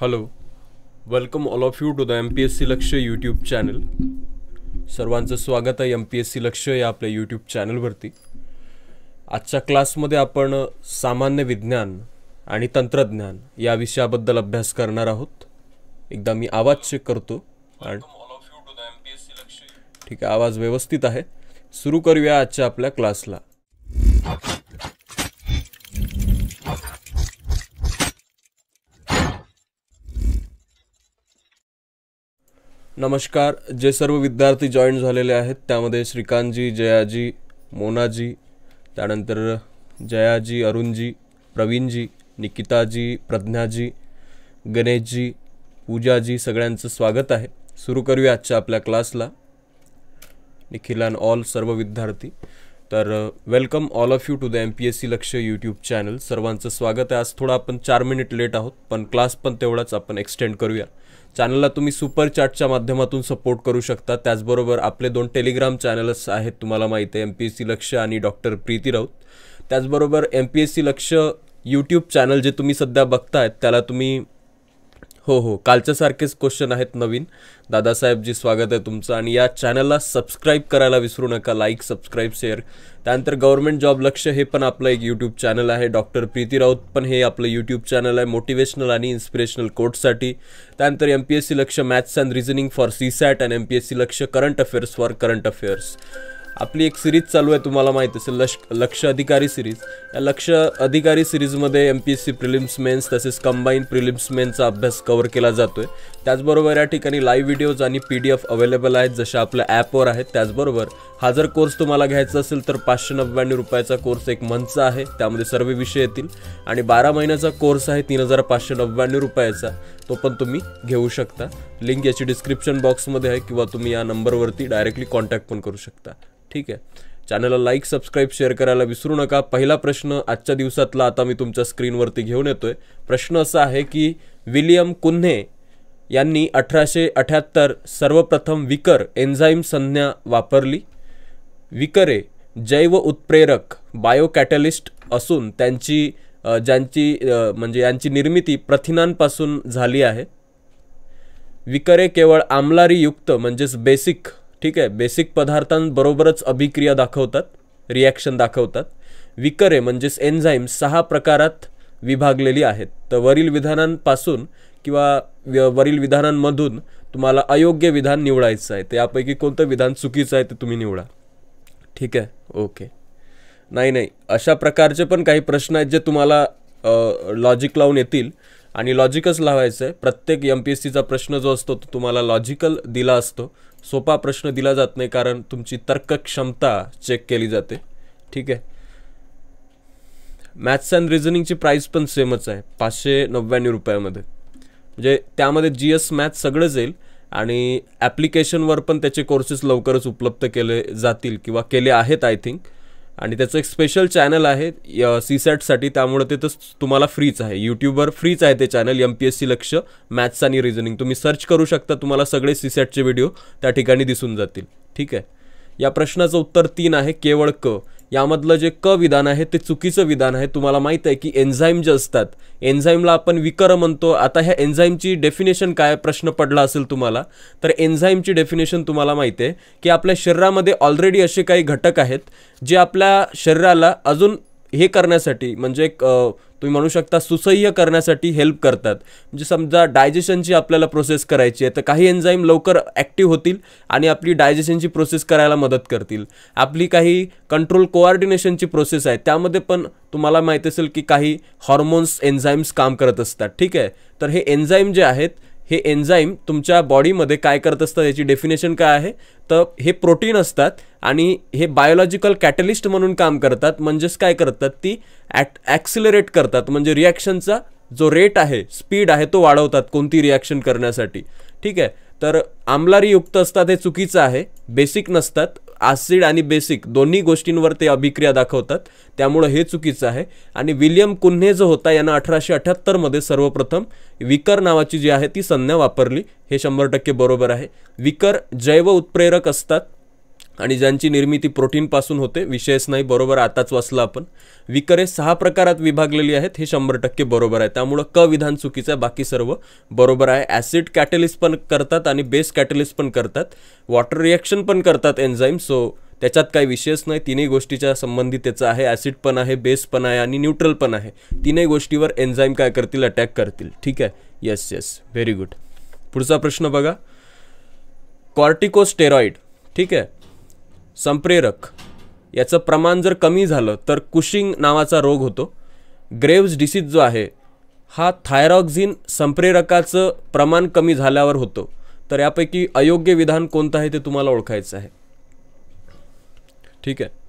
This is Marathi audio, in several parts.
hello welcome all of you to the M P S C Lakshya YouTube channel सर्वांचं स्वागत आहे एम पी एस सी लक्ष या आपल्या यूट्यूब चॅनलवरती आजच्या क्लासमध्ये आपण सामान्य विज्ञान आणि तंत्रज्ञान या विषयाबद्दल अभ्यास करणार आहोत एकदा मी आवाज चेक करतो आणि ठीक आहे आवाज व्यवस्थित आहे सुरू करूया आजच्या आपल्या क्लासला नमस्कार जे सर्व विद्यार्थी जॉईन झालेले आहेत त्यामध्ये श्रीकांतजी जयाजी मोनाजी त्यानंतर जयाजी अरुणजी प्रवीणजी निकिताजी प्रज्ञाजी गणेशजी पूजाजी सगळ्यांचं स्वागत आहे सुरू करूया आजच्या आपल्या क्लासला निखिल अँड ऑल सर्व विद्यार्थी तर welcome all of you to the M P S C Lakshya YouTube channel सर्वांचं स्वागत आहे आज थोडं आपण चार मिनिट लेट आहोत पण क्लास पण तेवढाच आपण एक्सटेंड करूया चॅनलला तुम्ही सुपर चॅटच्या माध्यमातून सपोर्ट करू शकता त्याचबरोबर आपले दोन टेलिग्राम चॅनल्स आहेत तुम्हाला माहीत आहे एम पी एस सी लक्ष आणि डॉक्टर प्रीती राऊत त्याचबरोबर M P S C Lakshya YouTube channel जे तुम्ही सध्या बघतायत त्याला तुम्ही हो हो कालच्या सारखेच क्वेश्चन आहेत नवीन दादासाहेबजी स्वागत आहे तुमचं आणि या चॅनलला सबस्क्राईब करायला विसरू नका लाईक सबस्क्राईब शेअर त्यानंतर गव्हर्नमेंट जॉब लक्ष हे पण आपलं एक यूट्यूब चॅनल आहे डॉक्टर प्रीती राऊत पण हे आपलं यूट्यूब चॅनल आहे मोटिवेशनल आणि इन्स्पिरेशनल कोर्टसाठी त्यानंतर M P S C Lakshya maths and reasoning for C SAT and M P S C Lakshya current affairs for current affairs आपली एक सिरीज चालू आहे तुम्हाला माहीत असेल लश लक्ष अधिकारी सिरीज या लक्ष अधिकारी सिरीजमध्ये M P S C prelims mains तसेच कंबाईन प्रिलिम्स मेन्सचा अभ्यास कवर केला जातो आहे त्याचबरोबर या ठिकाणी लाईव्ह व्हिडिओज आणि पी डी एफ अवेलेबल आहेत जशा आपल्या ॲपवर आहेत त्याचबरोबर हा जर कोर्स तुम्हाला घ्यायचा असेल तर पाचशे नव्याण्णव रुपयाचा कोर्स एक मंथचा आहे त्यामध्ये सर्व विषय येतील आणि बारा महिन्याचा कोर्स आहे तीन हजार पाचशे नव्याण्णव रुपयाचा तो पण तुम्ही घेऊ शकता लिंक याची डिस्क्रिप्शन बॉक्समध्ये आहे किंवा तुम्ही या नंबरवरती डायरेक्टली कॉन्टॅक्ट पण करू शकता ठीक आहे चॅनलला लाईक सबस्क्राईब शेअर करायला विसरू नका पहिला प्रश्न आजच्या दिवसातला आता मी तुमच्या स्क्रीनवरती घेऊन येतोय प्रश्न असा आहे की विलियम कुन्हे यांनी अठराशे अठ्याहत्तर सर्वप्रथम विकर एन्झाईम संज्ञा वापरली विकरे जैव उत्प्रेरक बायोकॅटलिस्ट असून त्यांची ज्यांची म्हणजे यांची निर्मिती प्रथिनांपासून झाली आहे विकरे केवळ युक्त म्हणजेच बेसिक ठीक आहे बेसिक पदार्थांबरोबरच अभिक्रिया दाखवतात रिॲक्शन दाखवतात विकरे म्हणजेच एन्झाईम सहा प्रकारात विभागलेली आहेत तर वरील विधानांपासून किंवा वरील विधानांमधून तुम्हाला अयोग्य विधान निवडायचं आहे त्यापैकी कोणतं विधान चुकीचं आहे ते तुम्ही निवडा ठीक आहे ओके नाही नाही अशा प्रकारचे पण काही प्रश्न आहेत जे तुम्हाला लॉजिक लावून येतील आणि लॉजिकच लावायचं आहे प्रत्येक एम पी एस सीचा प्रश्न जो असतो तो तुम्हाला लॉजिकल दिला असतो सोपा प्रश्न दिला जात नाही कारण तुमची तर्कक्षमता चेक केली जाते ठीक आहे मॅथ्स अँड रिझनिंगची प्राईस पण सेमच आहे पाचशे नव्याण्णव रुपयामध्ये म्हणजे त्यामध्ये जी एस मॅथ्स सगळं येईल आणि ॲप्लिकेशनवर पण त्याचे कोर्सेस लवकरच उपलब्ध केले जातील किंवा केले आहेत आय थिंक आणि त्याचं एक स्पेशल चॅनल आहे सी सॅटसाठी त्यामुळे ते तर तुम्हाला फ्रीच आहे यूट्यूबवर फ्रीच आहे ते channel M P S C Lakshya maths आणि रिझनिंग तुम्ही सर्च करू शकता तुम्हाला सगळे सी सॅटचे व्हिडिओ त्या ठिकाणी दिसून जातील ठीक आहे या प्रश्नाचं उत्तर तीन आहे केवळ क यामधलं जे क विधान आहे ते चुकीचं विधान आहे तुम्हाला माहीत आहे की एन्झाईम जे असतात एन्झाईमला आपण विकर म्हणतो आता ह्या एन्झाईमची डेफिनेशन काय प्रश्न पडला असेल तुम्हाला तर एन्झाईमची डेफिनेशन तुम्हाला माहीत आहे की आपल्या शरीरामध्ये ऑलरेडी असे काही घटक आहेत जे आपल्या शरीराला अजून हे करण्यासाठी म्हणजे एक तुम्ही म्हणू शकता सुसह्य करण्यासाठी हेल्प करतात म्हणजे समजा डायजेशनची आपल्याला प्रोसेस करायची आहे तर काही एन्झाईम लवकर ॲक्टिव्ह होतील आणि आपली डायजेशनची प्रोसेस करायला मदत करतील आपली काही कंट्रोल कोऑर्डिनेशनची प्रोसेस आहे त्यामध्ये पण तुम्हाला माहीत असेल की काही हॉर्मोन्स एन्झाईम्स काम करत असतात ठीक आहे तर हे एन्झाईम जे आहेत हे एन्झाईम तुमच्या बॉडीमध्ये काय करत असतं याची डेफिनेशन काय आहे तर हे प्रोटीन असतात आणि हे बायोलॉजिकल कॅटलिस्ट म्हणून काम करतात म्हणजेच काय करतात ती ॲट ॲक्सिलरेट करतात म्हणजे रिॲक्शनचा जो रेट आहे स्पीड आहे तो वाढवतात कोणती रिॲक्शन करण्यासाठी ठीक आहे तर युक्त असतात हे चुकीचं आहे बेसिक नसतात आसिड आणि बेसिक दोन्ही गोष्टींवर ते अभिक्रिया दाखवतात त्यामुळं हे चुकीचं आहे आणि विलियम कुन्हे जो होता यानं अठराशे अठ्याहत्तरमध्ये सर्वप्रथम विकर नावाची जी आहे ती संज्ञा वापरली हे शंभर टक्के बरोबर आहे विकर जैव उत्प्रेरक असतात आणि ज्यांची निर्मिती प्रोटीनपासून होते विषयच नाही बरोबर आताच वाचलं आपण विकरे सहा प्रकारात विभागलेली आहेत हे शंभर टक्के बरोबर आहे त्यामुळं क विधान चुकीचं आहे बाकी सर्व बरोबर आहे ॲसिड कॅटलिस्ट पण करतात आणि बेस कॅटलिस्ट पण करतात वॉटर रिॲक्शन पण करतात एन्झाईम सो त्याच्यात काही विषयच नाही तिन्ही गोष्टीच्या संबंधित त्याचं आहे ॲसिड पण आहे बेस पण आहे आणि न्यूट्रल पण आहे तिन्ही गोष्टीवर एन्झाईम काय करतील अटॅक करतील ठीक आहे येस येस व्हेरी गुड पुढचा प्रश्न बघा कॉर्टिकोस्टेरॉइड ठीक आहे संप्रेरक याचं प्रमाण जर कमी झालं तर कुशिंग नावाचा रोग होतो ग्रेव्ज डिसीज जो आहे हा थायरॉक्झिन संप्रेरकाचं प्रमाण कमी झाल्यावर होतो तर यापैकी अयोग्य विधान कोणतं आहे ते तुम्हाला ओळखायचं आहे ठीक आहे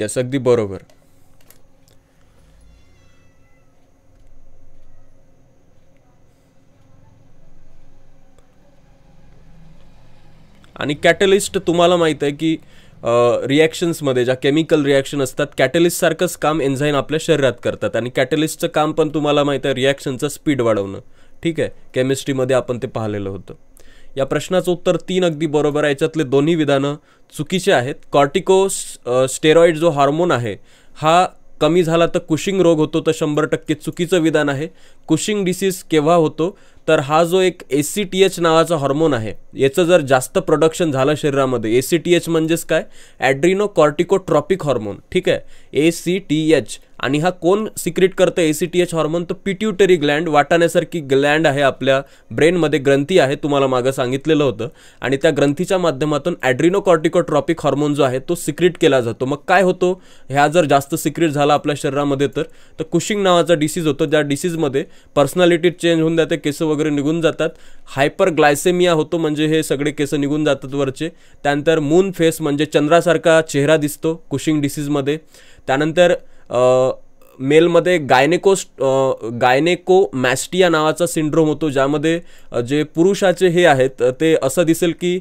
यस अगदी बरोबर आणि कॅटलिस्ट तुम्हाला माहीत आहे की रिॲक्शन्समध्ये ज्या केमिकल रिॲक्शन असतात कॅटलिस्टसारखंच काम एन्झाईन आपल्या शरीरात करतात आणि कॅटलिस्टचं काम पण तुम्हाला माहीत आहे रिॲक्शनचं स्पीड वाढवणं ठीक आहे केमिस्ट्रीमध्ये आपण ते पाहिलेलं होतं या प्रश्नाचं उत्तर तीन अगदी बरोबर आहे याच्यातले दोन्ही विधानं चुकीचे आहेत कॉर्टिको स्टेरॉइड जो हार्मोन आहे हा कमी झाला तर कुशिंग रोग होतो तर शंभर टक्के चुकीचं विधान आहे कुशिंग डिसीज केव्हा होतो तर हा जो एक एस सी टी एच नावाचा हॉर्मोन आहे याचं जर जास्त प्रोडक्शन झालं शरीरामध्ये ए सी टी एच म्हणजेच काय ॲड्रिनो कॉर्टिकोट्रॉपिक हॉर्मोन ठीक आहे ए सी टी एच आणि हा कोण सिक्रीट करतं A C T H hormone तर पिट्युटरी ग्लँड वाटाण्यासारखी ग्लँड आहे आपल्या ब्रेनमध्ये ग्रंथी आहे तुम्हाला मागं सांगितलेलं होतं आणि त्या ग्रंथीच्या माध्यमातून ॲड्रिनोकॉर्टिकोट्रॉपिक हॉर्मोन जो आहे तो सिक्रीट केला जातो मग काय होतो ह्या जर जास्त सिक्रीट झाला आपल्या शरीरामध्ये तर तर कुशिंग नावाचा डिसीज होतो ज्या डिसीजमध्ये पर्सनॅलिटी चेंज होऊन जाते केसं वगैरे निघून जातात हायपर ग्लायसेमिया होतो म्हणजे हे सगळे केसं निघून जातात वरचे त्यानंतर मून फेस म्हणजे चंद्रासारखा चेहरा दिसतो कुशिंग डिसीजमध्ये त्यानंतर मेलमध्ये गायनेकोस गायनेको मॅस्टिया नावाचा सिंड्रोम होतो ज्यामध्ये जे पुरुषाचे हे आहेत ते असं दिसेल की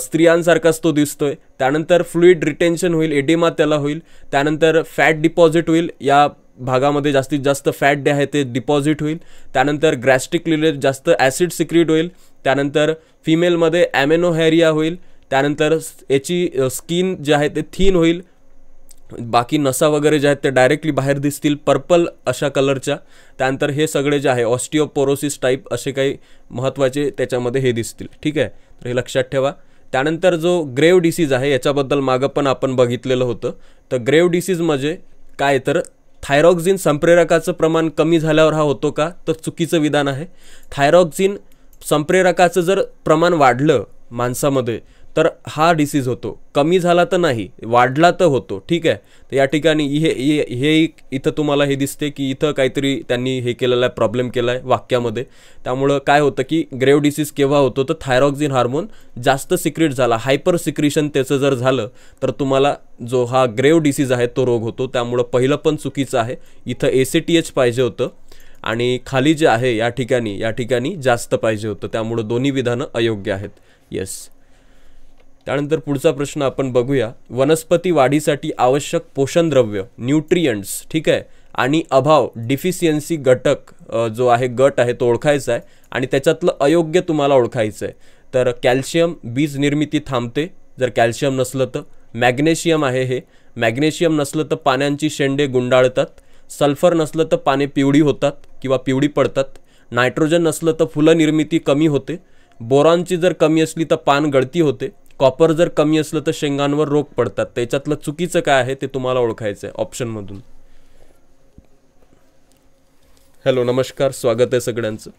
स्त्रियांसारखाच तो दिसतोय त्यानंतर फ्लुईड रिटेन्शन होईल एडिमा त्याला होईल त्यानंतर फॅट डिपॉझिट होईल या भागामध्ये जास्तीत जास्त फॅट जे आहे ते डिपॉझिट होईल त्यानंतर ग्रॅस्टिक लिलेट जास्त ॲसिड सिक्रीट होईल त्यानंतर फिमेलमध्ये ॲमेनोहॅरिया होईल त्यानंतर याची स्किन जे आहे ते थीन होईल बाकी नसा वगैरे जे आहेत ते डायरेक्टली बाहेर दिसतील पर्पल अशा कलरच्या त्यानंतर हे सगळे जे आहे ऑस्टिओपोरोसिस टाईप असे काही महत्त्वाचे त्याच्यामध्ये हे दिसतील ठीक आहे तर हे लक्षात ठेवा त्यानंतर जो ग्रेव डिसीज आहे याच्याबद्दल मागं पण आपण बघितलेलं होतं तर ग्रेव डिसीज म्हणजे काय तर थायरॉक्झिन संप्रेरकाचं प्रमाण कमी झाल्यावर हा होतो का तर चुकीचं विधान आहे थायरॉक्झिन संप्रेरकाचं जर प्रमाण वाढलं माणसामध्ये तर हा डिसीज होतो कमी झाला तर नाही वाढला तर होतो ठीक आहे तर या ठिकाणी हे हे इथं तुम्हाला हे दिसते की इथं काहीतरी त्यांनी हे केलेलं आहे प्रॉब्लेम केला आहे वाक्यामध्ये त्यामुळं काय होतं की ग्रेव्ह डिसीज केव्हा होतो तर थायरॉक्झिन हार्मोन जास्त सिक्रेट झाला हायपर सिक्रिशन त्याचं जर झालं तर तुम्हाला जो हा ग्रेव डिसीज आहे तो रोग होतो त्यामुळं पहिलं पण चुकीचं आहे इथं ए सी टी एच पाहिजे होतं आणि खाली जे आहे या ठिकाणी या ठिकाणी जास्त पाहिजे होतं त्यामुळं दोन्ही विधानं अयोग्य आहेत येस त्यानंतर पुढचा प्रश्न आपण बघूया वनस्पती वाढीसाठी आवश्यक पोषणद्रव्य न्यूट्रियंट्स ठीक आहे आणि अभाव डिफिशियन्सी घटक जो आहे गट आहे तो ओळखायचा आहे आणि त्याच्यातलं अयोग्य तुम्हाला ओळखायचं आहे तर कॅल्शियम बीज निर्मिती थांबते जर कॅल्शियम नसलं तर मॅग्नेशियम आहे हे मॅग्नेशियम नसलं तर पाण्यांची शेंडे गुंडाळतात सल्फर नसलं तर पाने पिवळी होतात किंवा पिवळी पडतात नायट्रोजन नसलं तर फुलं निर्मिती कमी होते बोरॉनची जर कमी असली तर पान गळती होते कॉपर जर कमी असलं तर शेंगांवर रोग पडतात त्याच्यातलं चुकीचं काय आहे ते तुम्हाला ओळखायचं आहे ऑप्शनमधून हॅलो नमस्कार स्वागत आहे सगळ्यांचं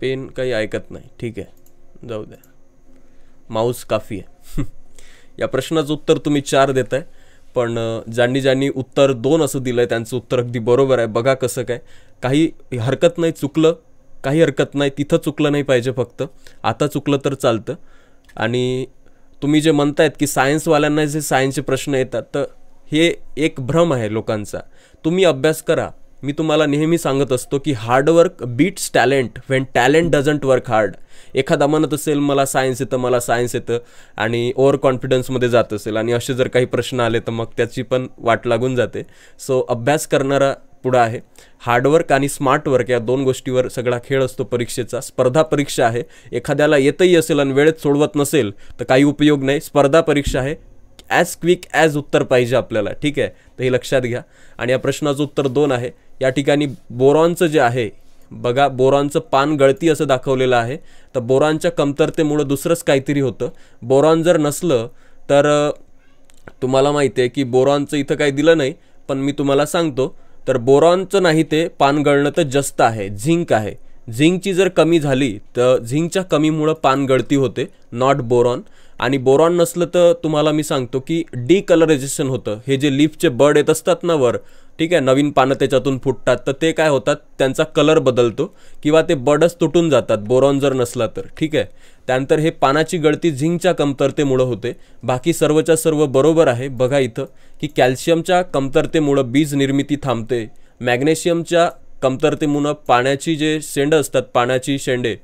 पेन काही ऐकत नाही ठीक आहे जाऊ द्या माऊस काफी आहे या प्रश्नाचं उत्तर तुम्ही चार देत आहे पण ज्यांनी ज्यांनी उत्तर दोन असं दिलं आहे त्यांचं उत्तर अगदी बरोबर आहे बघा कसं काय काही हरकत नाही चुकलं काही हरकत नाही तिथं चुकलं नाही पाहिजे फक्त आता चुकलं तर चालतं आणि तुम्ही जे म्हणतायत की सायन्सवाल्यांना जे सायन्सचे प्रश्न येतात तर हे एक भ्रम आहे लोकांचा तुम्ही अभ्यास करा मी तुम्हाला नेहमी सांगत असतो की hard work beats talent when talent doesn't work hard एखादा म्हणत असेल मला सायन्स येतं मला सायन्स येतं आणि ओव्हर कॉन्फिडन्समध्ये जात असेल आणि असे जर काही प्रश्न आले तर मग त्याची पण वाट लागून जाते सो अभ्यास करणारा पुढं आहे हार्डवर्क आणि स्मार्ट वर्क या दोन गोष्टीवर सगळा खेळ असतो परीक्षेचा स्पर्धा परीक्षा आहे एखाद्याला येतही असेल आणि वेळेत सोडवत नसेल तर काही उपयोग नाही स्पर्धा परीक्षा आहे ॲज क्विक ॲज उत्तर पाहिजे आपल्याला ठीक आहे तर हे लक्षात घ्या आणि या प्रश्नाचं उत्तर दोन आहे या ठिकाणी बोरॉनचं जे आहे बघा बोरॉनचं पान गळती असं दाखवलेलं आहे तर बोरॉनच्या कमतरतेमुळं दुसरंच काहीतरी होतं बोरॉन जर नसलं तर तुम्हाला माहिती आहे की बोरॉनचं इथं काही दिलं नाही पण मी तुम्हाला सांगतो तर बोरॉनचं नाही ते पान गळणं तर जास्त आहे झिंक आहे झिंकची जर कमी झाली तर झिंकच्या कमीमुळं पान गळती होते नॉट बोरॉन आणि बोरॉन नसलं तर तुम्हाला मी सांगतो की डी कलरायझेशन होतं हे जे लीफचे बर्ड येत असतात ना वर ठीक आहे नवीन पानं त्याच्यातून फुटतात तर ते काय होतात त्यांचा कलर बदलतो किंवा ते बर्डच तुटून जातात बोरॉन जर नसला तर ठीक आहे त्यानंतर हे पानाची गळती झिंकच्या कमतरतेमुळं होते बाकी सर्वच्या सर्व बरोबर आहे बघा इथं की कॅल्शियमच्या कमतरतेमुळं बीज निर्मिती थांबते मॅग्नेशियमच्या कमतरतेमुळं पाण्याची जे शेंडं असतात पाण्याची शेंडे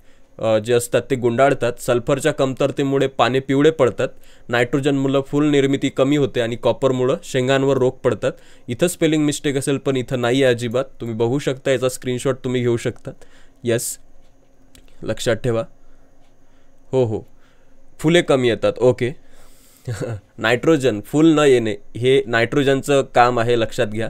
जे असतात ते गुंडाळतात सल्फरच्या कमतरतेमुळे पाने पिवळे पडतात नायट्रोजनमुळं फुल निर्मिती कमी होते आणि कॉपरमुळं शेंगांवर रोग पडतात इथं स्पेलिंग मिस्टेक असेल पण इथं नाही आहे अजिबात तुम्ही बघू शकता याचा स्क्रीनशॉट तुम्ही घेऊ शकता यस लक्षात ठेवा हो हो फुले कमी येतात ओके नायट्रोजन फुल न येणे हे नायट्रोजनचं काम आहे लक्षात घ्या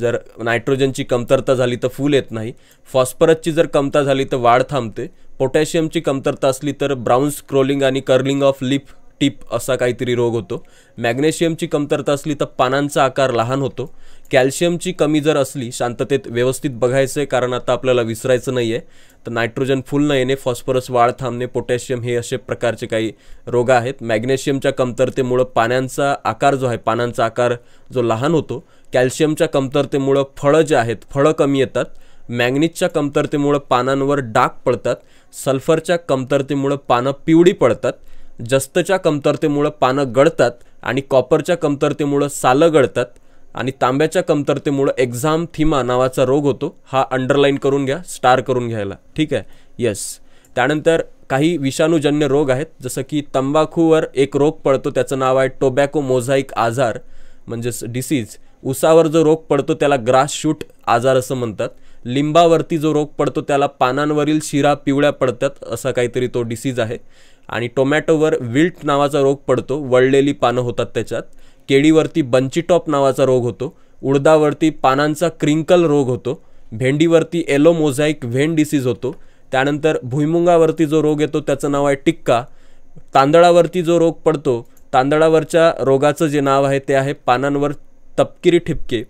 जर नायट्रोजनची कमतरता झाली तर फूल येत नाही फॉस्फरसची जर कमता झाली तर वाढ थांबते पोटॅशियमची कमतरता असली तर ब्राऊन स्क्रोलिंग आणि कर्लिंग ऑफ लिप टिप असा काहीतरी रोग होतो मॅग्नेशियमची कमतरता असली तर पानांचा आकार लहान होतो कॅल्शियमची कमी जर असली शांततेत व्यवस्थित बघायचं आहे कारण आता आपल्याला विसरायचं नाही आहे तर नायट्रोजन फुल न येणे फॉस्फरस वाढ थांबणे पोटॅशियम हे असे प्रकारचे काही रोग आहेत मॅग्नेशियमच्या कमतरतेमुळं पानांचा आकार जो आहे पानांचा आकार जो लहान होतो कॅल्शियमच्या कमतरतेमुळं फळं जे आहेत फळं कमी येतात मॅग्नीजच्या कमतरतेमुळं पानांवर डाग पडतात सल्फरच्या कमतरतेमुळं पानं पिवळी पडतात जस्तच्या कमतरतेमुळं पानं गळतात आणि कॉपरच्या कमतरतेमुळं सालं गळतात आणि तांब्याच्या कमतरतेमुळं एक्झाम थिमा नावाचा रोग होतो हा अंडरलाईन करून घ्या स्टार करून घ्यायला ठीक आहे यस त्यानंतर काही विषाणूजन्य रोग आहेत जसं की तंबाखूवर एक रोग पडतो त्याचं नाव आहे टोबॅको मोझाईक आजार म्हणजेच डिसीज उसावर जो रोग पडतो त्याला ग्रास शूट आजार असं म्हणतात लिंबावरती जो रोग पडतो त्याला पानांवरील शिरा पिवळ्या पडतात असा काहीतरी तो डिसीज आहे आणि टोमॅटोवर विल्ट नावाचा रोग पडतो वळलेली पानं होतात त्याच्यात केळीवरती बंचीटॉप नावाचा रोग होतो उडदावरती पानांचा क्रिंकल रोग होतो भेंडीवरती एलो मोझाईक व्हेन डिसीज होतो त्यानंतर भुईमुंगावरती जो रोग येतो त्याचं नाव आहे टिक्का तांदळावरती जो रोग पडतो तांदळावरच्या रोगाचं जे नाव आहे ते आहे पानांवर तपकिरी ठिपके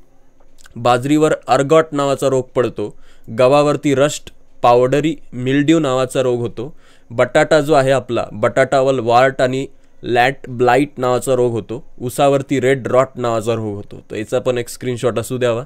बाजरीवर अर्गॉट नावाचा रोग पडतो गव्हावरती रस्ट पावडरी मिल्ड्यू नावाचा रोग होतो बटाटा जो आहे आपला बटाटावर वार्ट आणि लॅट ब्लाईट नावाचा रोग होतो उसावरती रेड रॉट नावाचा रोग होतो तर याचा पण एक स्क्रीनशॉट असू द्यावा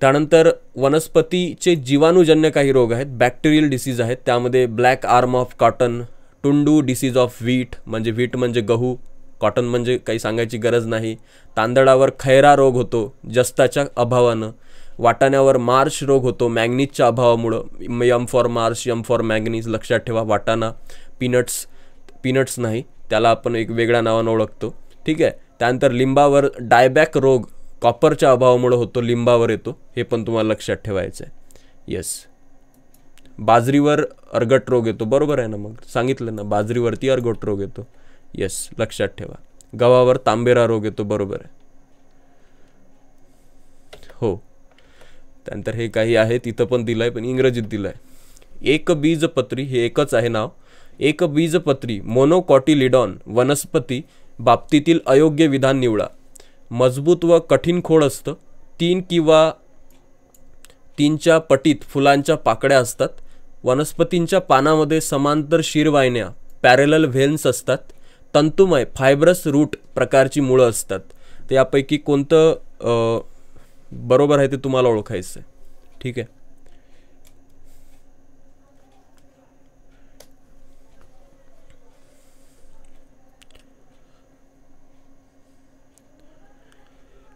त्यानंतर वनस्पतीचे जीवाणूजन्य काही रोग आहेत बॅक्टेरियल डिसीज आहेत त्यामध्ये black arm of cotton tundu disease of wheat म्हणजे व्हीट म्हणजे गहू कॉटन म्हणजे काही सांगायची गरज नाही तांदळावर खैरा रोग होतो जस्ताच्या अभावानं वाटाण्यावर मार्श रोग होतो मॅग्नीजच्या अभावामुळं M for marsh M for manganese लक्षात ठेवा वाटाणा पीनट्स पीनट्स नाही त्याला आपण एक वेगळ्या नावानं ओळखतो ठीक आहे त्यानंतर लिंबावर डायबॅक रोग कॉपरच्या अभावामुळं होतो लिंबावर येतो हे पण तुम्हाला लक्षात ठेवायचं आहे येस बाजरीवर अर्गट रोग येतो बरोबर आहे ना मग सांगितलं ना बाजरीवरती अर्गट रोग येतो येस लक्षात ठेवा गव्हावर तांबेरा रोग येतो बरोबर आहे हो त्यानंतर हे काही आहे तिथं पण दिलं आहे पण इंग्रजीत दिलं आहे एक बीजपत्री हे एकच आहे नाव एक बीजपत्री मोनोकॉटिलिडॉन वनस्पती बाबतीतील अयोग्य विधान निवडा मजबूत व कठीण खोड असतं तीन किंवा तीनच्या पटीत फुलांच्या पाकड्या असतात वनस्पतींच्या पानामध्ये समांतर शिरवायन्या पॅरेल व्हेन्स असतात तंतुमय फायब्रस रूट प्रकारची मुळं असतात तर यापैकी कोणतं बरोबर आहे ते तुम्हाला ओळखायचं आहे ठीक आहे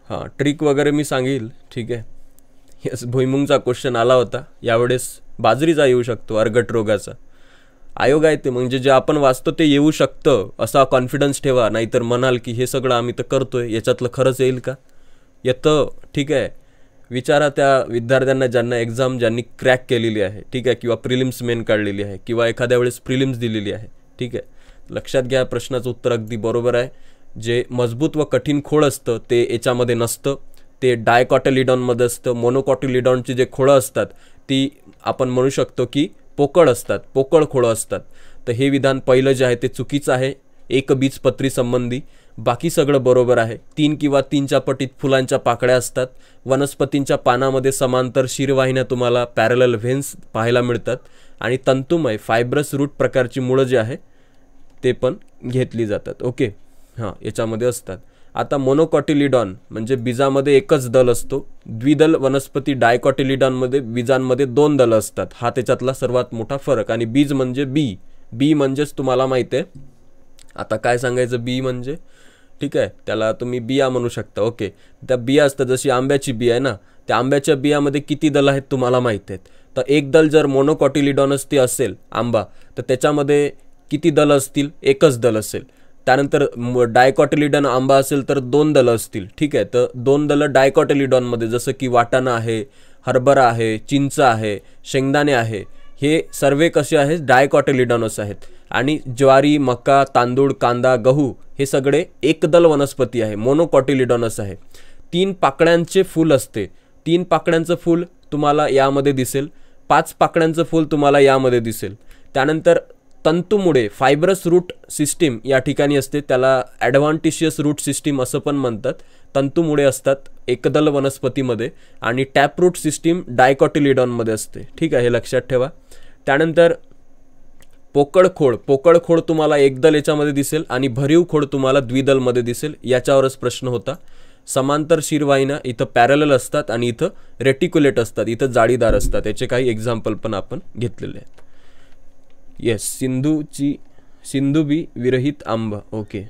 हां ट्रिक वगैरे मी सांगेल ठीक आहे यस भुईमुंगचा क्वेश्चन आला होता यावेळेस बाजरीचा येऊ शकतो अर्गट रोगाचा आयोग आहे ते म्हणजे जे आपण वाचतो ते येऊ शकतं असा कॉन्फिडन्स ठेवा नाहीतर म्हणाल की हे सगळं आम्ही तर करतो आहे याच्यातलं खरंच येईल का येतं ठीक आहे विचारा त्या विद्यार्थ्यांना ज्यांना एक्झाम ज्यांनी क्रॅक केलेली आहे ठीक आहे किंवा प्रिलिम्स मेन काढलेली आहे किंवा एखाद्या वेळेस प्रिलिम्स दिलेली आहे ठीक आहे लक्षात घ्या प्रश्नाचं उत्तर अगदी बरोबर आहे जे मजबूत व कठीण खोळ असतं ते याच्यामध्ये नसतं ते डायकॉटलिडॉनमध्ये असतं मोनोकॉटलिडॉनची जे खोळं असतात ती आपण म्हणू शकतो की पोकळ असतात पोकळ खोळं असतात तर हे विधान पहिलं जे आहे ते चुकीचं आहे एक बीजपत्रीसंबंधी संबंधी बाकी सगळं बरोबर आहे तीन किंवा तीनच्या पटीत फुलांच्या पाकळ्या असतात वनस्पतींच्या पानामध्ये समांतर शिरवाहिन्या तुम्हाला पॅरेल व्हेन्स पाहायला मिळतात आणि तंतुमय फायब्रस रूट प्रकारची मुळं जे आहे ते पण घेतली जातात ओके हां याच्यामध्ये असतात आता मोनोकॉटिलिडॉन म्हणजे बीजामध्ये एकच दल असतो द्विदल वनस्पती डायकॉटिलिडॉनमध्ये बीजांमध्ये दोन दल असतात हा त्याच्यातला सर्वात मोठा फरक आणि बीज म्हणजे बी बी म्हणजेच तुम्हाला माहिती आहे आता काय सांगायचं बी म्हणजे ठीक आहे त्याला तुम्ही बिया म्हणू शकता ओके त्या बिया असतात जशी आंब्याची बिया आहे ना त्या आंब्याच्या बियामध्ये किती दल आहेत तुम्हाला माहीत आहेत तर एक दल जर मोनोकॉटिलिडॉनस ते असेल आंबा तर त्याच्यामध्ये किती दल असतील एकच दल असेल त्यानंतर डायकॉटलिडन आंबा असेल तर दोन दलं असतील ठीक आहे तर दोन दलं डायकॉटलिडॉनमध्ये जसं की वाटाणा आहे हरभरा आहे चिंच आहे शेंगदाणे आहे हे सर्वे कसे आहेत डायकॉटलिडॉनस आहेत आणि ज्वारी मका तांदूळ कांदा गहू हे सगळे एकदल वनस्पती आहे मोनोकॉटिलिडॉनस आहे तीन पाकळ्यांचे फूल असते तीन पाकळ्यांचं फूल तुम्हाला यामध्ये दिसेल पाच पाकळ्यांचं फूल तुम्हाला यामध्ये दिसेल त्यानंतर तंतूमुळे फायब्रस रूट सिस्टीम या ठिकाणी असते त्याला ॲडव्हान्टिशियस रूट सिस्टीम असं पण म्हणतात तंतूमुळे असतात एकदल वनस्पतीमध्ये आणि टॅप रूट सिस्टीम डायकॉटिलिडॉनमध्ये असते ठीक आहे हे लक्षात ठेवा त्यानंतर पोकळ खोड तुम्हाला एकदल याच्यामध्ये दिसेल आणि भरीव खोड तुम्हाला द्विदलमध्ये दिसेल याच्यावरच प्रश्न होता समांतर शिरवाहिना इथं पॅरलल असतात आणि इथं रेटिक्युलेट असतात इथं जाळीदार असतात याचे काही एक्झाम्पल पण आपण घेतलेले आहेत येस सिंधूची सिंधू बी विरहित आंबा ओके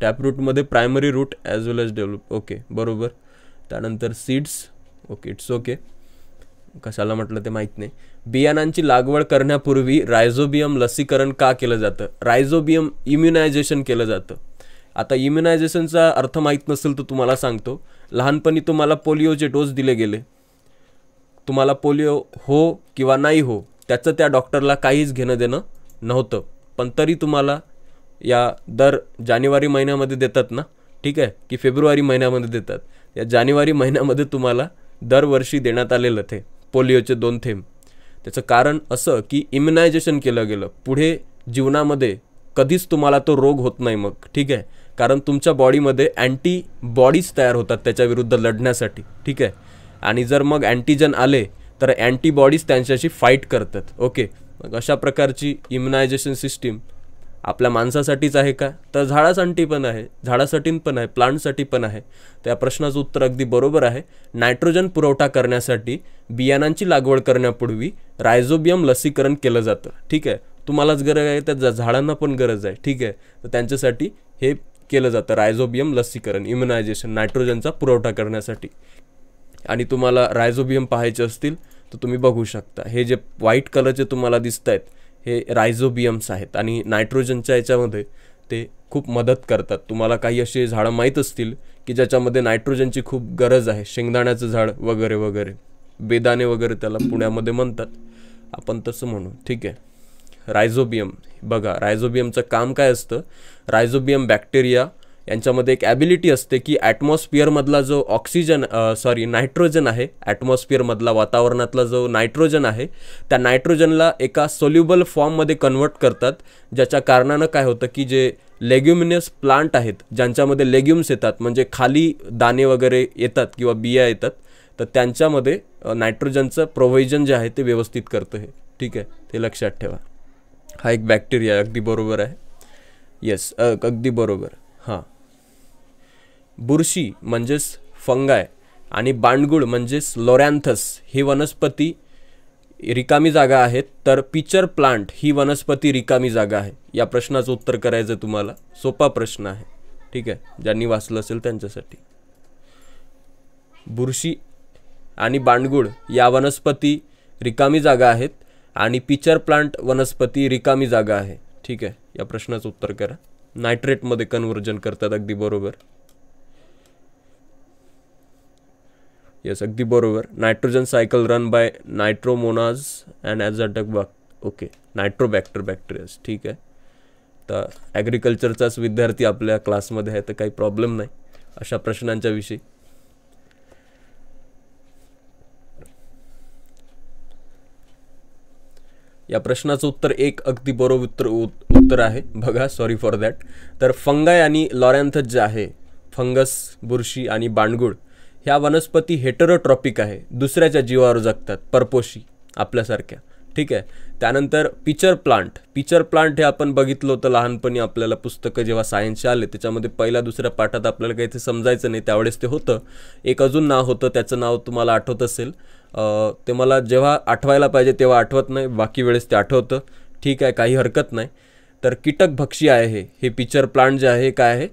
टॅप रूटमध्ये primary root as well as develop okay बरोबर त्यानंतर सीड्स ओके इट्स ओके कशाला म्हटलं ते माहीत नाही बियाणांची लागवड करण्यापूर्वी रायझोबियम लसीकरण का केलं जातं रायझोबियम इम्युनायझेशन केलं जातं आता इम्युनायझेशनचा अर्थ माहीत नसेल तर तुम्हाला सांगतो लहानपणी तुम्हाला पोलिओचे डोस दिले गेले तुम्हाला पोलिओ हो किंवा नाही हो त्याचं त्या डॉक्टरला काहीच घेणं देणं नव्हतं पण तरी तुम्हाला या दर जानेवारी महिन्यामध्ये देतात ना ठीक आहे की फेब्रुवारी महिन्यामध्ये देतात या जानेवारी महिन्यामध्ये तुम्हाला दरवर्षी देण्यात आलेलं ते पोलिओचे दोन थेंब त्याचं कारण असं की इम्युनायझेशन केलं गेलं पुढे जीवनामध्ये कधीच तुम्हाला तो रोग होत नाही मग ठीक आहे कारण तुमच्या बॉडीमध्ये अँटी बॉडीज तयार होतात त्याच्याविरुद्ध लढण्यासाठी ठीक आहे आणि जर मग अँटीजन आले तर अँटीबॉडीज त्यांच्याशी फाईट करतात ओके मग अशा प्रकारची इम्युनायझेशन सिस्टीम आपल्या माणसासाठीच आहे का तर झाडासाठी पण आहे झाडासाठी पण आहे प्लांटसाठी पण आहे त्या प्रश्नाचं उत्तर अगदी बरोबर आहे नायट्रोजन पुरवठा करण्यासाठी बियाणांची लागवड करण्यापूर्वी रायझोबियम लसीकरण केलं जातं ठीक आहे तुम्हालाच गरज आहे त्या झाडांना पण गरज आहे ठीक आहे तर त्यांच्यासाठी हे केलं जातं रायझोबियम लसीकरण इम्युनायझेशन नायट्रोजनचा पुरवठा करण्यासाठी आणि तुम्हाला रायझोबियम पाहायचे असतील तर तुम्ही बघू शकता हे जे व्हाईट कलरचे तुम्हाला दिसत आहेत हे रायझोबियम्स आहेत आणि नायट्रोजनच्या याच्यामध्ये ते खूप मदत करतात तुम्हाला काही असे झाडं माहीत असतील की ज्याच्यामध्ये नायट्रोजनची खूप गरज आहे शेंगदाण्याचं झाड वगैरे वगैरे बेदाणे वगैरे त्याला पुण्यामध्ये म्हणतात आपण तसं म्हणू ठीक आहे रायझोबियम बघा रायझोबियमचं काम काय असतं रायझोबियम बॅक्टेरिया यांच्यामध्ये एक ॲबिलिटी असते की ॲटमॉस्फिअरमधला जो ऑक्सिजन सॉरी नायट्रोजन आहे ॲटमॉस्फिअरमधला वातावरणातला जो नायट्रोजन आहे त्या नायट्रोजनला एका सोल्युबल फॉर्ममध्ये कन्वर्ट करतात ज्याच्या कारणानं काय होतं की जे लेग्युमिनियस प्लांट आहेत ज्यांच्यामध्ये लेग्युम्स येतात म्हणजे खाली दाणे वगैरे येतात किंवा बिया येतात तर त्यांच्यामध्ये नायट्रोजनचं प्रोव्हिजन जे आहे ते व्यवस्थित करतं हे ठीक आहे ते लक्षात ठेवा हा एक बॅक्टेरिया अगदी बरोबर आहे येस अगदी बरोबर हां बुरशी म्हणजेच फंगाय आणि बांडगुळ म्हणजेच लोरॅन्थस ही वनस्पती रिकामी जागा आहेत तर पिचर प्लांट ही वनस्पती रिकामी जागा आहे या प्रश्नाचं उत्तर करायचं तुम्हाला सोपा प्रश्न आहे ठीक आहे ज्यांनी वाचलं असेल त्यांच्यासाठी बुरशी आणि बांडगुळ या वनस्पती रिकामी जागा आहेत आणि पिचर प्लांट वनस्पती रिकामी जागा आहे ठीक आहे या प्रश्नाचं उत्तर करा नायट्रेटमध्ये कन्वर्जन करतात अगदी बरोबर येस अगदी बरोबर nitrogen cycle run by nitromonas and as a okay nitrobacter bacterias ठीक आहे तर ॲग्रिकल्चरचाच विद्यार्थी आपल्या क्लासमध्ये आहे तर काही प्रॉब्लेम नाही अशा प्रश्नांच्या विषयी या प्रश्नाचं उत्तर एक अगदी बरोबर उत्तर उत्तर आहे बघा सॉरी फॉर दॅट तर फंगाय आणि लॉरॅन्थस जे आहे फंगस बुरशी आणि बांडगुळ ह्या वनस्पती हेटरोट्रॉपिक आहे दुसऱ्याच्या जीवावर जगतात परपोशी आपल्यासारख्या ठीक आहे त्यानंतर पिचर प्लांट पिचर प्लांट हे आपण बघितलं होतं लहानपणी आपल्याला पुस्तकं जेव्हा सायन्सचे आले त्याच्यामध्ये पहिल्या दुसऱ्या पाठात आपल्याला काही ते समजायचं नाही त्यावेळेस ते होतं एक अजून नाव होतं त्याचं नाव तुम्हाला आठवत असेल ते मला जेव्हा आठवायला पाहिजे तेव्हा आठवत नाही बाकी वेळेस ते आठवतं ठीक आहे काही हरकत नाही तर कीटकभक्षी आहे हे पिचर प्लांट जे आहे काय आहे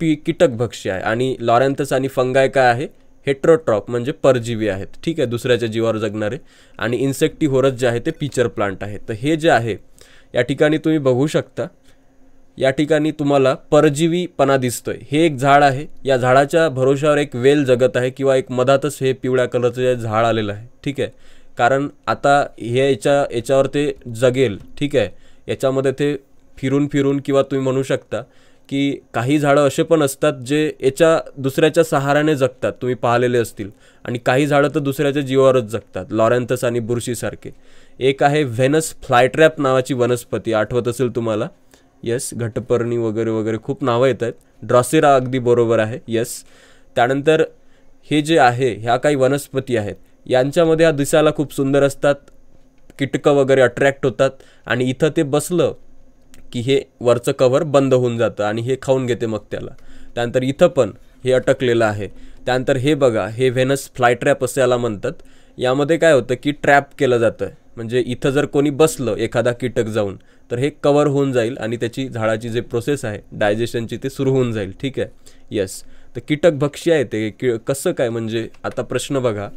पी कीटक भक्षी आहे आणि लॉरेंथस आणि फंगाय काय आहे हेट्रोट्रॉप म्हणजे परजीवी आहेत ठीक आहे दुसऱ्याच्या जीवावर जगणारे आणि इन्सेक्टी होरस जे आहे ते पिचर प्लांट आहे तर हे जे आहे या ठिकाणी तुम्ही बघू शकता या ठिकाणी तुम्हाला परजीवीपणा दिसतो आहे हे एक झाड आहे या झाडाच्या भरोशावर एक वेल जगत आहे किंवा एक मधातच हे पिवळ्या कलरचं जे झाड आलेलं आहे ठीक आहे कारण आता हे याच्या याच्यावर ते जगेल ठीक आहे याच्यामध्ये ते फिरून फिरून किंवा तुम्ही म्हणू शकता की काही झाडं असे पण असतात जे याच्या दुसऱ्याच्या सहाराने जगतात तुम्ही पाहिलेले असतील आणि काही झाडं तर दुसऱ्याच्या जीवावरच जगतात लॉरेंथस आणि बुरशीसारखे एक आहे व्हेनस फ्लायट्रॅप नावाची वनस्पती आठवत असेल तुम्हाला येस घटपर्णी वगैरे वगैरे खूप नावं येत आहेत ड्रॉसेरा अगदी बरोबर आहे येस त्यानंतर हे जे आहे ह्या काही वनस्पती आहेत यांच्यामध्ये ह्या दिसायला खूप सुंदर असतात कीटकं वगैरे अट्रॅक्ट होतात आणि इथं ते बसलं की हे वरचं कव्हर बंद होऊन जातं आणि हे खाऊन घेते मग त्याला त्यानंतर इथं पण हे अटकलेलं आहे त्यानंतर हे बघा हे व्हेनस फ्लाय ट्रॅप असं याला म्हणतात यामध्ये काय होतं की ट्रॅप केलं जातं म्हणजे इथं जर कोणी बसलं एखादा कीटक जाऊन तर हे कवर होऊन जाईल आणि त्याची झाडाची जे प्रोसेस आहे डायजेशनची ते सुरू होऊन जाईल ठीक आहे येस तर कीटक भक्षी आहे ते की कसं काय म्हणजे आता प्रश्न बघा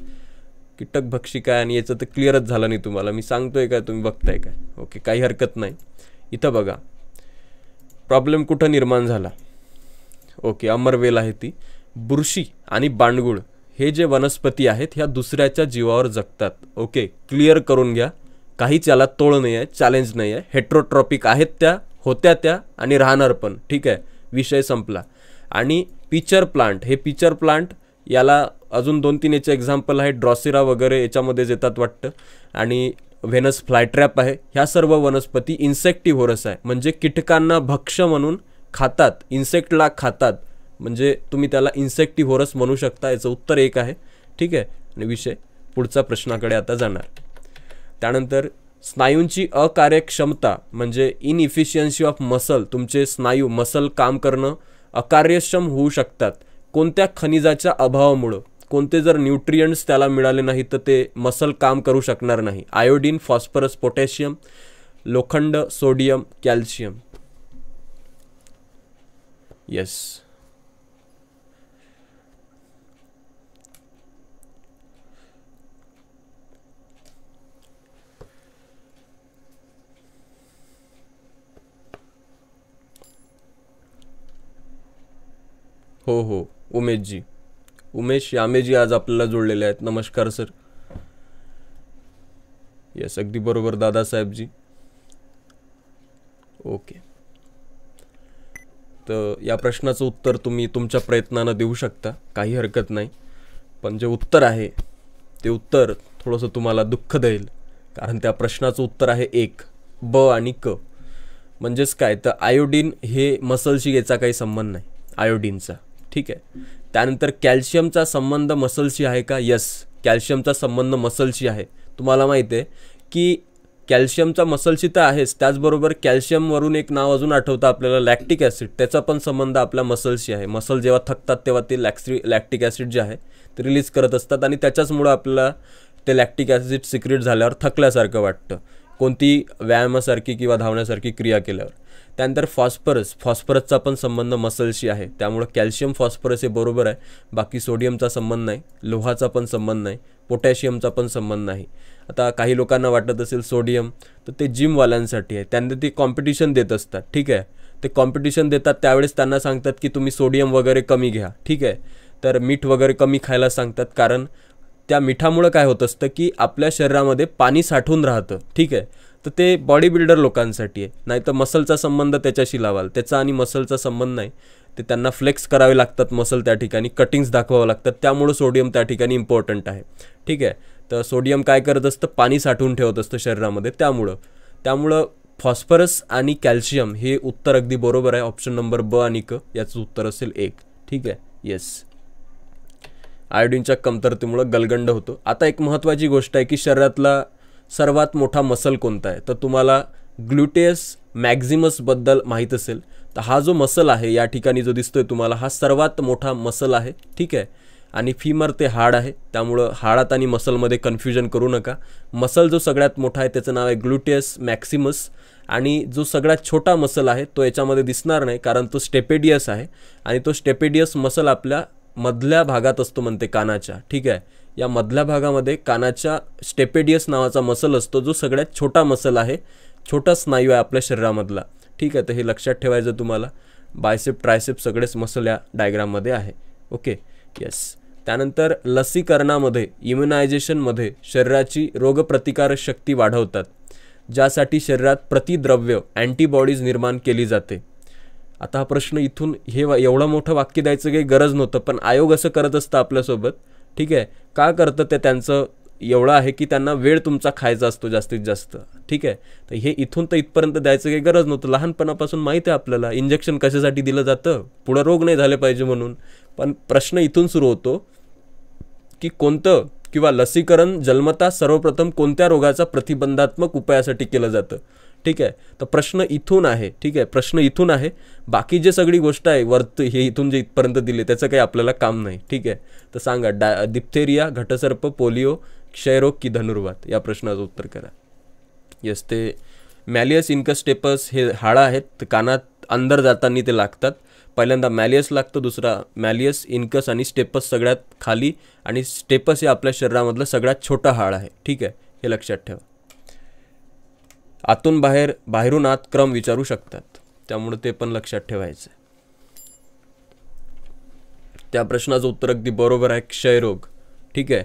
कीटक भक्षी काय आणि याचं तर क्लिअरच झालं नाही तुम्हाला मी सांगतोय काय तुम्ही बघताय काय ओके काही हरकत नाही इथं बघा प्रॉब्लेम कुठं निर्माण झाला ओके अमरवेल आहे ती बुरशी आणि बांडगुळ हे जे वनस्पती आहेत ह्या दुसऱ्याच्या जीवावर जगतात ओके क्लिअर करून घ्या काहीच याला तोळ नाही आहे चॅलेंज नाही आहे हेट्रोट्रॉपिक आहेत त्या होत्या त्या आणि राहणार पण ठीक आहे विषय संपला आणि पिचर प्लांट हे पिचर प्लांट याला अजून दोन तीन याचे एक्झाम्पल आहे ड्रॉसिरा वगैरे याच्यामध्ये येतात वाटतं आणि व्हेनस फ्लायट्रॅप आहे ह्या सर्व वनस्पती इन्सेक्टिव्होरस आहे म्हणजे कीटकांना भक्ष म्हणून खातात इन्सेक्टला खातात म्हणजे तुम्ही त्याला इन्सेक्टिव्होरस म्हणू शकता याचं उत्तर एक आहे ठीक आहे आणि विषय पुढचा प्रश्नाकडे आता जाणार त्यानंतर स्नायूंची अकार्यक्षमता म्हणजे इनइफिशियन्सी ऑफ मसल तुमचे स्नायू मसल काम करणं अकार्यक्षम होऊ शकतात कोणत्या खनिजाच्या अभावामुळं कोणते जर न्यूट्रियंट्स त्याला मिळाले नाही तर ते मसल काम करू शकणार नाही आयोडीन फॉस्फरस पोटॅशियम लोखंड सोडियम कॅल्शियम येस हो हो जी उमेश यामेजी आज आपल्याला जोडलेले आहेत नमस्कार सर येस अगदी बरोबर दादासाहेबजी ओके तर या प्रश्नाचं उत्तर तुम्ही तुमच्या प्रयत्नानं देऊ शकता काही हरकत नाही पण जे उत्तर आहे ते उत्तर थोडंसं तुम्हाला दुःख देईल कारण त्या प्रश्नाचं उत्तर आहे एक ब आणि क म्हणजेच काय तर आयोडीन हे मसलशी याचा काही संबंध नाही आयोडीनचा ठीक आहे त्यानंतर कॅल्शियमचा संबंध मसलशी आहे का यस कॅल्शियमचा संबंध मसलशी आहे तुम्हाला माहीत आहे की कॅल्शियमचा मसलशी तर आहेच त्याचबरोबर कॅल्शियमवरून एक नाव अजून आठवतं आपल्याला लॅक्टिक ॲसिड त्याचा पण संबंध आपल्या मसलशी आहे मसल जेव्हा थकतात तेव्हा ते लॅक्सि लॅक्टिक ॲसिड जे आहे ते रिलीज करत असतात आणि त्याच्याचमुळं आपल्याला ते लॅक्टिक ॲसिड सिक्रेट झाल्यावर थकल्यासारखं वाटतं कोणती व्यायामासारखी किंवा धावण्यासारखी क्रिया केल्यावर त्यानंतर फॉस्फरस फॉस्फरसचा पण संबंध मसलशी आहे त्यामुळं कॅल्शियम फॉस्फरस हे बरोबर आहे बाकी सोडियमचा संबंध नाही लोहाचा पण संबंध नाही पोटॅशियमचा पण संबंध नाही आता काही लोकांना वाटत असेल सोडियम तर ते जिमवाल्यांसाठी आहे त्यांना ते कॉम्पिटिशन देत असतात ठीक आहे ते कॉम्पिटिशन देतात त्यावेळेस त्यांना सांगतात की तुम्ही सोडियम वगैरे कमी घ्या ठीक आहे तर मीठ वगैरे कमी खायला सांगतात कारण त्या मिठामुळं काय होत असतं की आपल्या शरीरामध्ये पाणी साठून राहतं ठीक आहे तर ते बॉडी बिल्डर लोकांसाठी आहे नाही तर मसलचा संबंध त्याच्याशी लावाल त्याचा आणि मसलचा संबंध नाही ते त्यांना फ्लेक्स करावे लागतात मसल त्या ठिकाणी कटिंग्स दाखवावं लागतात त्यामुळं सोडियम त्या ठिकाणी इम्पॉर्टंट आहे ठीक आहे तर सोडियम काय करत असतं पाणी साठवून ठेवत असतं शरीरामध्ये त्यामुळं त्यामुळं फॉस्फरस आणि कॅल्शियम हे उत्तर अगदी बरोबर आहे ऑप्शन नंबर ब आणि क याचं उत्तर असेल एक ठीक आहे येस आयोडीनच्या कमतरतेमुळं गलगंड होतो आता एक महत्त्वाची गोष्ट आहे की शरीरातला सर्वात मोठा मसल कोणता आहे तर तुम्हाला ग्लुटेस मॅक्झिमसबद्दल माहीत असेल तर हा जो मसल आहे या ठिकाणी जो दिसतोय तुम्हाला हा सर्वात मोठा मसल आहे ठीक आहे आणि फीमर ते हाड आहे त्यामुळं हाडात आणि मसलमध्ये कन्फ्युजन करू नका मसल जो सगळ्यात मोठा आहे त्याचं नाव आहे ग्लुटेस मॅक्सिमस आणि जो सगळ्यात छोटा मसल आहे तो याच्यामध्ये दिसणार नाही कारण तो स्टेपेडियस आहे आणि तो स्टेपेडियस मसल आपल्या मधल्या भागात असतो म्हणते कानाच्या ठीक आहे या मधल्या भागामध्ये कानाच्या स्टेपेडियस नावाचा मसल असतो जो सगळ्यात छोटा मसल आहे छोटा स्नायू आहे आपल्या शरीरामधला ठीक आहे तर हे लक्षात ठेवायचं तुम्हाला बायसेप ट्रायसेप सगळेच मसल या डायग्राममध्ये आहे ओके येस त्यानंतर लसीकरणामध्ये इम्युनायझेशनमध्ये शरीराची रोगप्रतिकारक शक्ती वाढवतात ज्यासाठी शरीरात प्रतिद्रव्य अँटीबॉडीज निर्माण केली जाते आता हा प्रश्न इथून हे एवढं मोठं वाक्य द्यायचं काही गरज नव्हतं पण आयोग असं करत असतं आपल्यासोबत ठीक आहे का करतं ते त्यांचं एवढं आहे की त्यांना वेळ तुमचा खायचा असतो जास्तीत जास्त ठीक आहे तर हे इथून तर इथपर्यंत द्यायचं काही गरज नव्हतं लहानपणापासून माहीत आहे आपल्याला इंजेक्शन कशासाठी दिलं जातं पुढं रोग नाही झाले पाहिजे म्हणून पण प्रश्न इथून सुरू होतो की कोणतं किंवा लसीकरण जन्मता सर्वप्रथम कोणत्या रोगाचा प्रतिबंधात्मक उपायासाठी केलं जातं ठीक आहे तर प्रश्न इथून आहे ठीक आहे प्रश्न इथून आहे बाकी जे सगळी गोष्ट आहे वर्त हे इथून जे इथपर्यंत दिले त्याचं काही आपल्याला काम नाही ठीक आहे तर सांगा डा दिप्थेरिया घटसर्प पोलिओ क्षयरोग की धनुर्वात या प्रश्नाचं उत्तर करा यस ते मॅलियस इन्कस्टेपस हे हाडं आहेत कानात अंदर जाताना ते लागतात पहिल्यांदा मॅलियस लागतं दुसरा मॅलियस इन्कस आणि स्टेपस सगळ्यात खाली आणि स्टेपस हे आपल्या शरीरामधलं सगळ्यात छोटा हाड आहे ठीक आहे हे लक्षात ठेवा आतून बाहेर बाहेरून आत क्रम विचारू शकतात त्यामुळे ते पण लक्षात ठेवायचं त्या प्रश्नाचं उत्तर अगदी बरोबर आहे क्षयरोग ठीक आहे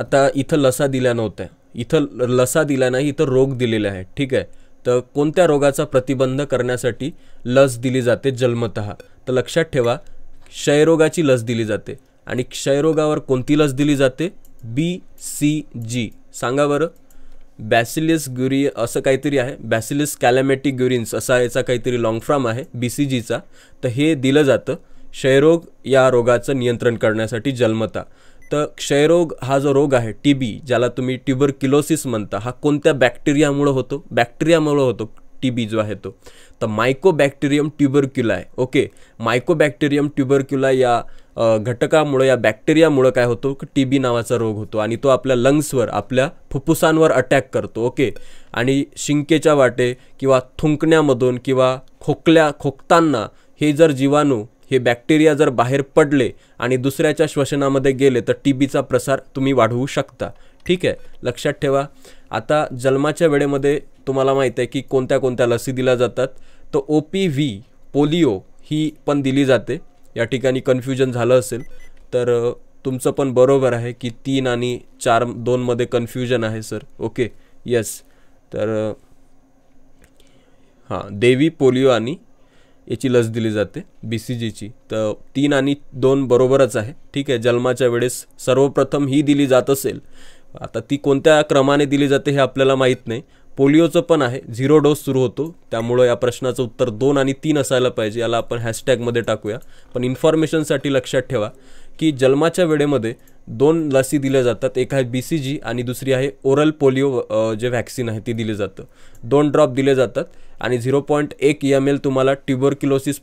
आता इथं लसा दिल्या नव्हत्या इथं लसा दिल्या नाही इथं रोग दिलेले आहे ठीक आहे तर कोणत्या रोगाचा प्रतिबंध करण्यासाठी लस दिली जाते जन्मत तर लक्षात ठेवा क्षयरोगाची लस दिली जाते आणि क्षयरोगावर कोणती लस दिली जाते बी सी जी सांगा बरं बॅसिलियस गुरी असं काहीतरी आहे बॅसिलिस कॅलॅमॅटिक ग्युरिन्स असा याचा काहीतरी लॉंगफ्राम आहे बी सी जीचा तर हे दिलं जातं क्षयरोग या रोगाचं नियंत्रण करण्यासाठी जन्मता तर क्षयरोग हा जो रोग आहे टी बी ज्याला तुम्ही ट्युबर किलोसिस म्हणता हा कोणत्या बॅक्टेरियामुळं होतो बॅक्टेरियामुळं होतो टी बी जो आहे तो तर mycobacterium tuberculosis okay mycobacterium tuberculosis या घटकामुळे या बॅक्टेरियामुळं काय होतो की टी बी नावाचा रोग होतो आणि तो आपल्या लंग्सवर आपल्या फुफ्फुसांवर अटॅक करतो ओके आणि शिंकेच्या वाटे किंवा थुंकण्यामधून किंवा खोकल्या खोकताना हे जर जीवाणू हे बॅक्टेरिया जर बाहेर पडले आणि दुसऱ्याच्या श्वसनामध्ये गेले तर टी बीचा प्रसार तुम्ही वाढवू शकता ठीक आहे लक्षात ठेवा आता जन्माच्या वेळेमध्ये तुम्हाला माहीत आहे की कोणत्या कोणत्या लसी दिल्या जातात तर ओ पी व्ही पोलिओ ही पण दिली जाते या ठिकाणी कन्फ्युजन झालं असेल तर तुमचं पण बरोबर आहे की तीन आणि चार दोनमध्ये कन्फ्युजन आहे सर ओके यस तर हां देवी पोलिओ आणि याची लस दिली जाते बी सी जीची तर तीन आणि दोन बरोबरच आहे ठीक आहे जन्माच्या वेळेस सर्वप्रथम ही दिली जात असेल आता ती कोणत्या क्रमाने दिली जाते हे आपल्याला माहीत नाही पोलिओचं पण आहे झिरो डोस सुरू होतो त्यामुळं या प्रश्नाचं उत्तर दोन आणि तीन असायला पाहिजे याला आपण हॅशटॅगमध्ये टाकूया पण इन्फॉर्मेशनसाठी लक्षात ठेवा की जन्माच्या वेळेमध्ये दोन लसी दिल्या जातात एक आहे बी सी जी आणि दुसरी आहे ओरल पोलिओ जे व्हॅक्सिन आहे ती दिलं जातं दोन ड्रॉप दिले जातात आणि झिरो पॉईंट एक एम e एल तुम्हाला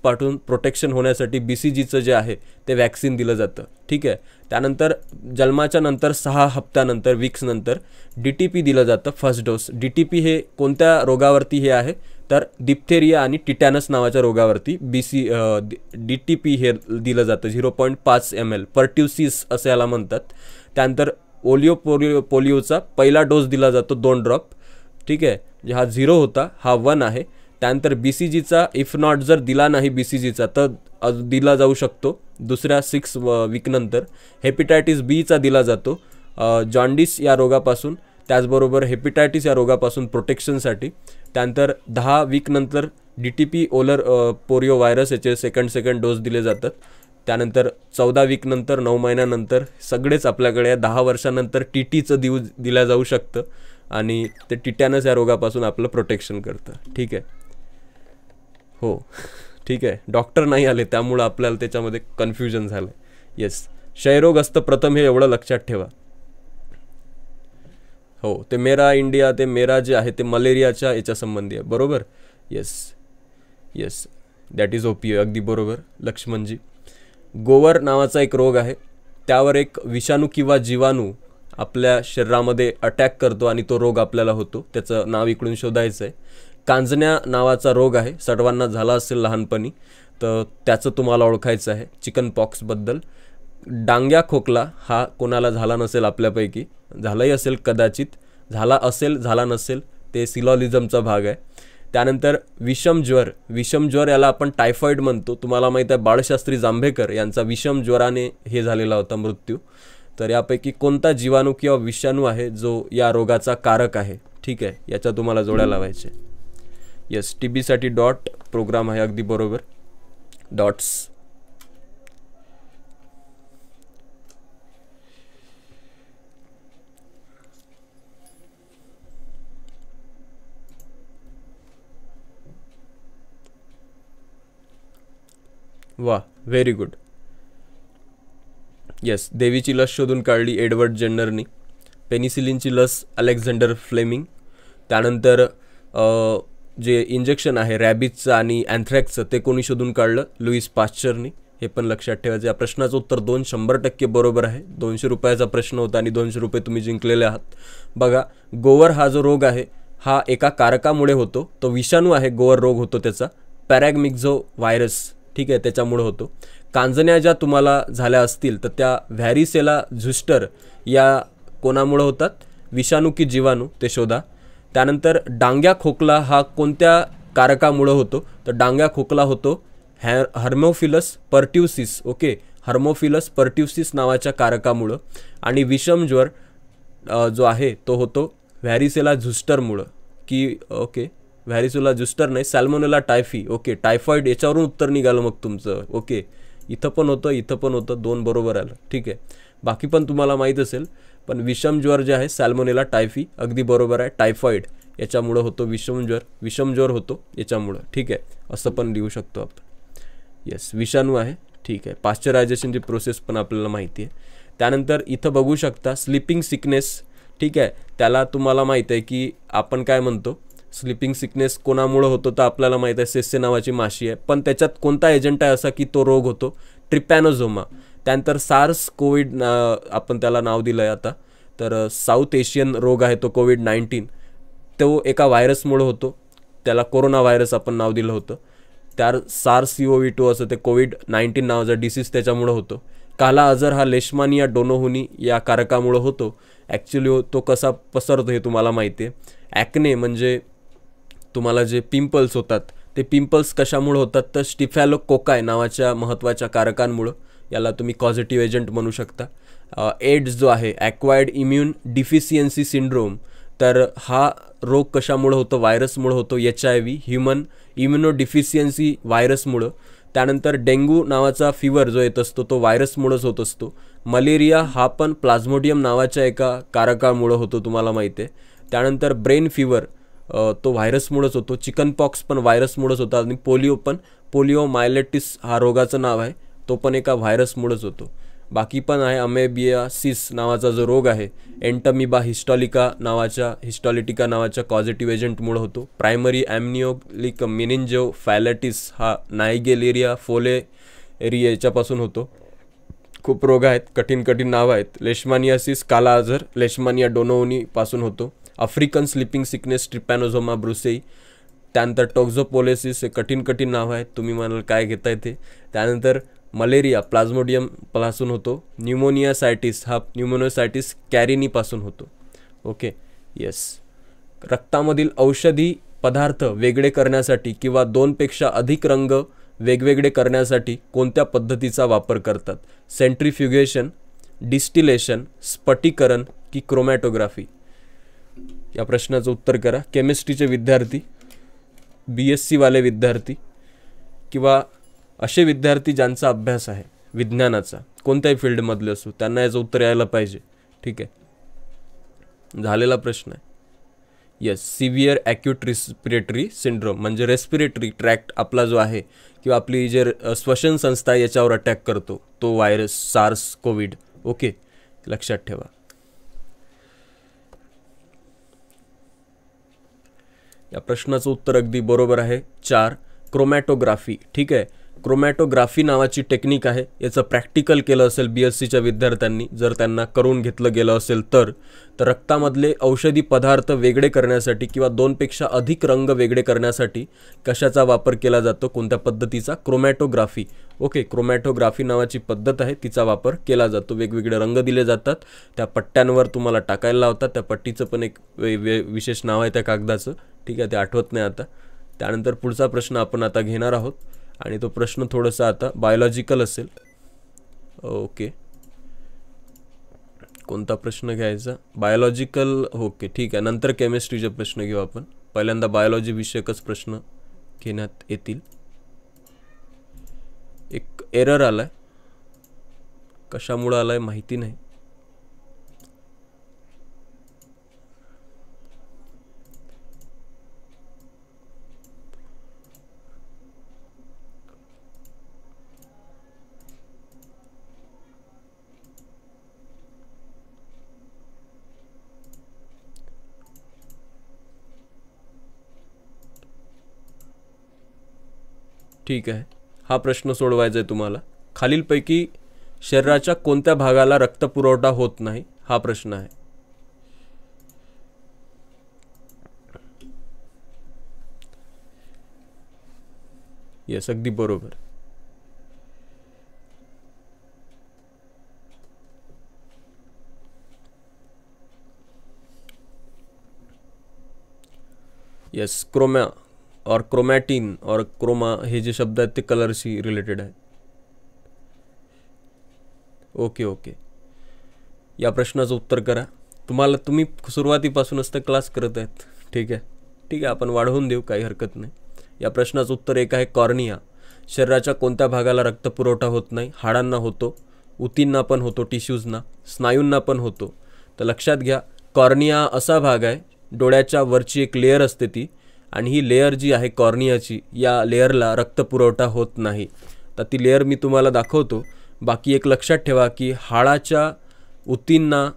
पाठवून प्रोटेक्शन होण्यासाठी बी सी जीचं जे आहे ते व्हॅक्सिन दिलं जातं ठीक आहे त्यानंतर जन्माच्या नंतर सहा हप्त्यानंतर वीक्सनंतर डी टी पी दिलं जातं first dose D T P हे कोणत्या रोगावरती हे आहे तर डिप्थेरिया आणि टिटॅनस नावाच्या रोगावरती B C D T P हे दिलं जातं झिरो पॉईंट पाच एम एल पर्ट्युसिस असं याला म्हणतात त्यानंतर ओलिओ पोलिओ पोलिओचा पहिला डोस दिला जातो दोन ड्रॉप ठीक आहे हा झिरो होता हा वन आहे त्यानंतर बी सी जीचा इफ नॉट जर दिला नाही बी सी जीचा तर दिला जाऊ शकतो दुसऱ्या सिक्स वीकनंतर हेपिटायटिस बीचा दिला जातो जॉन्डिस या रोगापासून त्याचबरोबर हेपिटायटिस या रोगापासून प्रोटेक्शनसाठी त्यानंतर दहा वीकनंतर D T P oral polio virus याचे सेकंड सेकंड डोस दिले जातात त्यानंतर चौदा वीकनंतर नऊ महिन्यानंतर सगळेच आपल्याकडे दहा वर्षानंतर टी टीचं देऊ दिला जाऊ शकतं आणि ते टिटॅनस या रोगापासून आपलं प्रोटेक्शन करतं ठीक आहे हो ठीक आहे डॉक्टर नाही आले त्यामुळं आपल्याला त्याच्यामध्ये कन्फ्युजन झालं येस क्षयरोग असतं प्रथम हे एवढं लक्षात ठेवा हो ते मेरा इंडिया ते मेरा जे आहे ते मलेरियाच्या संबंधी आहे बरोबर yes yes that is O P अगदी बरोबर लक्ष्मणजी गोवर नावाचा एक रोग आहे त्यावर एक विषाणू किंवा जीवाणू आपल्या शरीरामध्ये अटॅक करतो आणि तो रोग आपल्याला होतो त्याचं नाव इकडून शोधायचं आहे कांजण्या नावाचा रोग आहे सर्वांना झाला असेल लहानपणी तर त्याचं तुम्हाला ओळखायचं आहे चिकन पॉक्सबद्दल डांग्या खोकला हा कोणाला झाला नसेल आपल्यापैकी झालाही असेल कदाचित झाला असेल झाला नसेल ते सिलॉलिझमचा भाग आहे त्यानंतर विषम ज्वर विषम ज्वर याला आपण टायफॉईड म्हणतो तुम्हाला माहीत आहे बाळशास्त्री जांभेकर यांचा विषम ज्वराने हे झालेला होता मृत्यू तर यापैकी कोणता जीवाणू किंवा विषाणू आहे जो या रोगाचा कारक आहे ठीक आहे याच्या तुम्हाला जोड्या लावायचे यस टी बीसाठी डॉट प्रोग्राम आहे अगदी बरोबर डॉट्स वा व्हेरी गुड येस देवीची लस शोधून काढली एडवर्ड जेन्नरनी पेनिसिलिनची लस अलेक्झांडर फ्लेमिंग त्यानंतर जे इंजेक्शन आहे रॅबिजचं आणि अँथ्रॅक्सचं ते कोणी शोधून काढलं लुईस पाश्चरनी हे पण लक्षात ठेवायचं या प्रश्नाचं उत्तर दोन शंभर टक्के बरोबर आहे दोनशे रुपयाचा प्रश्न होता आणि दोनशे रुपये तुम्ही जिंकलेले आहात बघा गोवर हा जो रोग आहे हा एका कारकामुळे होतो तो विषाणू आहे गोवर रोग होतो त्याचा पॅरॅगमिक्झो व्हायरस ठीक आहे त्याच्यामुळं होतो कांजण्या ज्या तुम्हाला झाल्या असतील तर त्या व्हॅरिसेला झुस्टर या कोणामुळं होतात विषाणू की जीवाणू ते शोधा त्यानंतर डांग्या खोकला हा कोणत्या कारकामुळं होतो तर डांग्या खोकला होतो हॅ haemophilus pertussis okay haemophilus pertussis नावाच्या कारकामुळं आणि विषम ज्वर जो आहे तो होतो व्हॅरिसेला झुस्टरमुळं की ओके व्हॅरिसुला जुस्टर नाही सॅल्मोनेला टायफी ओके टायफॉईड याच्यावरून उत्तर निघालं मग तुमचं ओके इथं पण होतं इथं पण होतं दोन बरोबर आलं ठीक आहे बाकी पण तुम्हाला माहीत असेल पण विषम ज्वर जे आहे सॅल्मोनेला टायफी अगदी बरोबर आहे टायफॉईड याच्यामुळं होतो विषम ज्वर होतो याच्यामुळं ठीक आहे असं पण लिहू शकतो आपण येस विषाणू आहे ठीक आहे पाश्चरायझेशनची प्रोसेस पण आपल्याला माहिती आहे त्यानंतर इथं बघू शकता स्लिपिंग सिकनेस ठीक आहे त्याला तुम्हाला माहीत आहे की आपण काय म्हणतो स्लिपिंग सिकनेस कोणामुळं होतो तर आपल्याला माहीत आहे सेस्से नावाची माशी आहे पण त्याच्यात कोणता एजंट आहे असा की तो रोग होतो ट्रिपॅनोझोमा त्यानंतर सार्स कोविड आपण त्याला नाव दिलं आहे आता तर साऊथ एशियन रोग आहे तो कोविड नाईन्टीन तो एका व्हायरसमुळं होतो त्याला कोरोना व्हायरस आपण नाव दिलं होतं त्या SARS U O V two असं ते कोविड नाईन्टीन नावाचा डिसीज त्याच्यामुळं होतो काला अजर हा लेशमानिया डोनोहुनी या कारकामुळं होतो ॲक्च्युली तो कसा पसरतो हे तुम्हाला माहिती आहे ॲक्ने म्हणजे तुम्हाला जे पिंपल्स होतात ते पिंपल्स कशामुळं होतात तर स्टिफॅलो कोकाय नावाच्या महत्त्वाच्या कारकांमुळं याला तुम्ही कॉझिटिव्ह एजंट म्हणू शकता एड्स जो आहे ॲक्वायर्ड इम्युन डिफिशियन्सी सिंड्रोम तर हा रोग कशामुळं होतो व्हायरसमुळं होतो H I V human immunodeficiency व्हायरसमुळं त्यानंतर डेंग्यू नावाचा फिवर जो येत असतो तो व्हायरसमुळंच होत असतो मलेरिया हा पण प्लाझ्मोडियम नावाच्या एका कारकामुळं होतो तुम्हाला माहिती आहे त्यानंतर ब्रेन फिवर तो व्हायरसमुळेच होतो चिकन पॉक्स पण व्हायरसमुळेच होता आणि पोलिओ पण पोलिओ मायलेटिस हा रोगाचं नाव आहे तो पण एका व्हायरसमुळेच होतो बाकी पण आहे अमेबिया सिस नावाचा जो रोग आहे एंटमिबा हिस्टॉलिका नावाच्या हिस्टॉलिटिका नावाच्या कॉझिटिव्ह एजंटमुळे होतो प्रायमरी ॲमनिओलिक मिनिंजो फॅलॅटिस हा नायगेलेरिया फोले याच्यापासून होतो खूप रोग आहेत कठीण कठीण नावं आहेत लेशमानियासिस काला आजर लेश्मानिया डोनोनीपासून होतो African sleeping sickness trypanosoma brucei त्यानंतर टॉक्झोपोलेसिस हे कठीण कठीण नाव आहे तुम्ही म्हणाल काय घेता येते त्यानंतर मलेरिया प्लाझ्मोडियम पासून होतो न्युमोनियासायटिस हा न्युमोनियोसायटिस कॅरिनीपासून होतो ओके येस रक्तामधील औषधी पदार्थ वेगळे करण्यासाठी किंवा दोनपेक्षा अधिक रंग वेगवेगळे करण्यासाठी कोणत्या पद्धतीचा वापर करतात सेंट्रीफ्युगेशन डिस्टिलेशन स्फटीकरण की क्रोमॅटोग्राफी या प्रश्नाचं उत्तर करा केमिस्ट्रीचे विद्यार्थी बी एस सीवाले विद्यार्थी किंवा असे विद्यार्थी ज्यांचा अभ्यास आहे विज्ञानाचा कोणत्याही फील्डमधले असो त्यांना याचं उत्तर यायला पाहिजे ठीक आहे झालेला प्रश्न आहे yes severe acute respiratory syndrome म्हणजे रेस्पिरेटरी ट्रॅक्ट आपला जो आहे किंवा आपली जे श्वसन संस्था याच्यावर अटॅक करतो तो व्हायरस सार्स कोविड ओके लक्षात ठेवा या प्रश्नाचं उत्तर अगदी बरोबर आहे चार क्रोमॅटोग्राफी ठीक आहे क्रोमॅटोग्राफी नावाची टेक्निक आहे याचं प्रॅक्टिकल केलं असेल बी एस सीच्या विद्यार्थ्यांनी जर त्यांना करून घेतलं गेलं असेल तर रक्तामधले औषधी पदार्थ वेगळे करण्यासाठी किंवा दोनपेक्षा अधिक रंग वेगळे करण्यासाठी कशाचा वापर केला जातो कोणत्या पद्धतीचा क्रोमॅटोग्राफी ओके क्रोमॅटोग्राफी नावाची पद्धत आहे तिचा वापर केला जातो वेगवेगळे रंग दिले जातात त्या पट्ट्यांवर तुम्हाला टाकायला लावतात त्या पट्टीचं पण एक वे विशेष नाव आहे त्या कागदाचं ठीक आहे ते आठवत नाही आता त्यानंतर पुढचा प्रश्न आपण आता घेणार आहोत आणि तो प्रश्न थोडासा आता बायोलॉजिकल असेल ओके कोणता प्रश्न घ्यायचा बायोलॉजिकल ओके ठीक आहे नंतर केमिस्ट्रीचे प्रश्न घेऊ आपण पहिल्यांदा बायोलॉजी विषयकच प्रश्न घेण्यात येतील एक एरर आला आहे कशामुळं आला आहे माहिती नाही ठीक आहे हा प्रश्न सोडवायचा आहे तुम्हाला खालीलपैकी शरीराच्या कोणत्या भागाला रक्तपुरवठा होत नाही हा प्रश्न आहे येस अगदी बरोबर येस क्रोम्या और क्रोमॅटिन और क्रोमा हे जे शब्द आहेत ते कलरशी रिलेटेड आहेत ओके ओके या प्रश्नाचं उत्तर करा तुम्हाला तुम्ही सुरुवातीपासूनच तर क्लास करत आहेत ठीक आहे ठीक आहे आपण वाढवून देऊ काही हरकत नाही या प्रश्नाचं उत्तर एक आहे कॉर्निया शरीराच्या कोणत्या भागाला रक्तपुरवठा होत नाही हाडांना होतो ऊतींना पण होतो टिश्यूजना स्नायूंना पण होतो तर लक्षात घ्या कॉर्निया असा भाग आहे डोळ्याच्या वरची एक लेअर असते ती आणि ही लेअर जी आहे कॉर्नियाची या लेअरला रक्तपुरवठा होत नाही तर ती लेअर मी तुम्हाला दाखवतो बाकी एक लक्षात ठेवा की हाळाच्या उतींना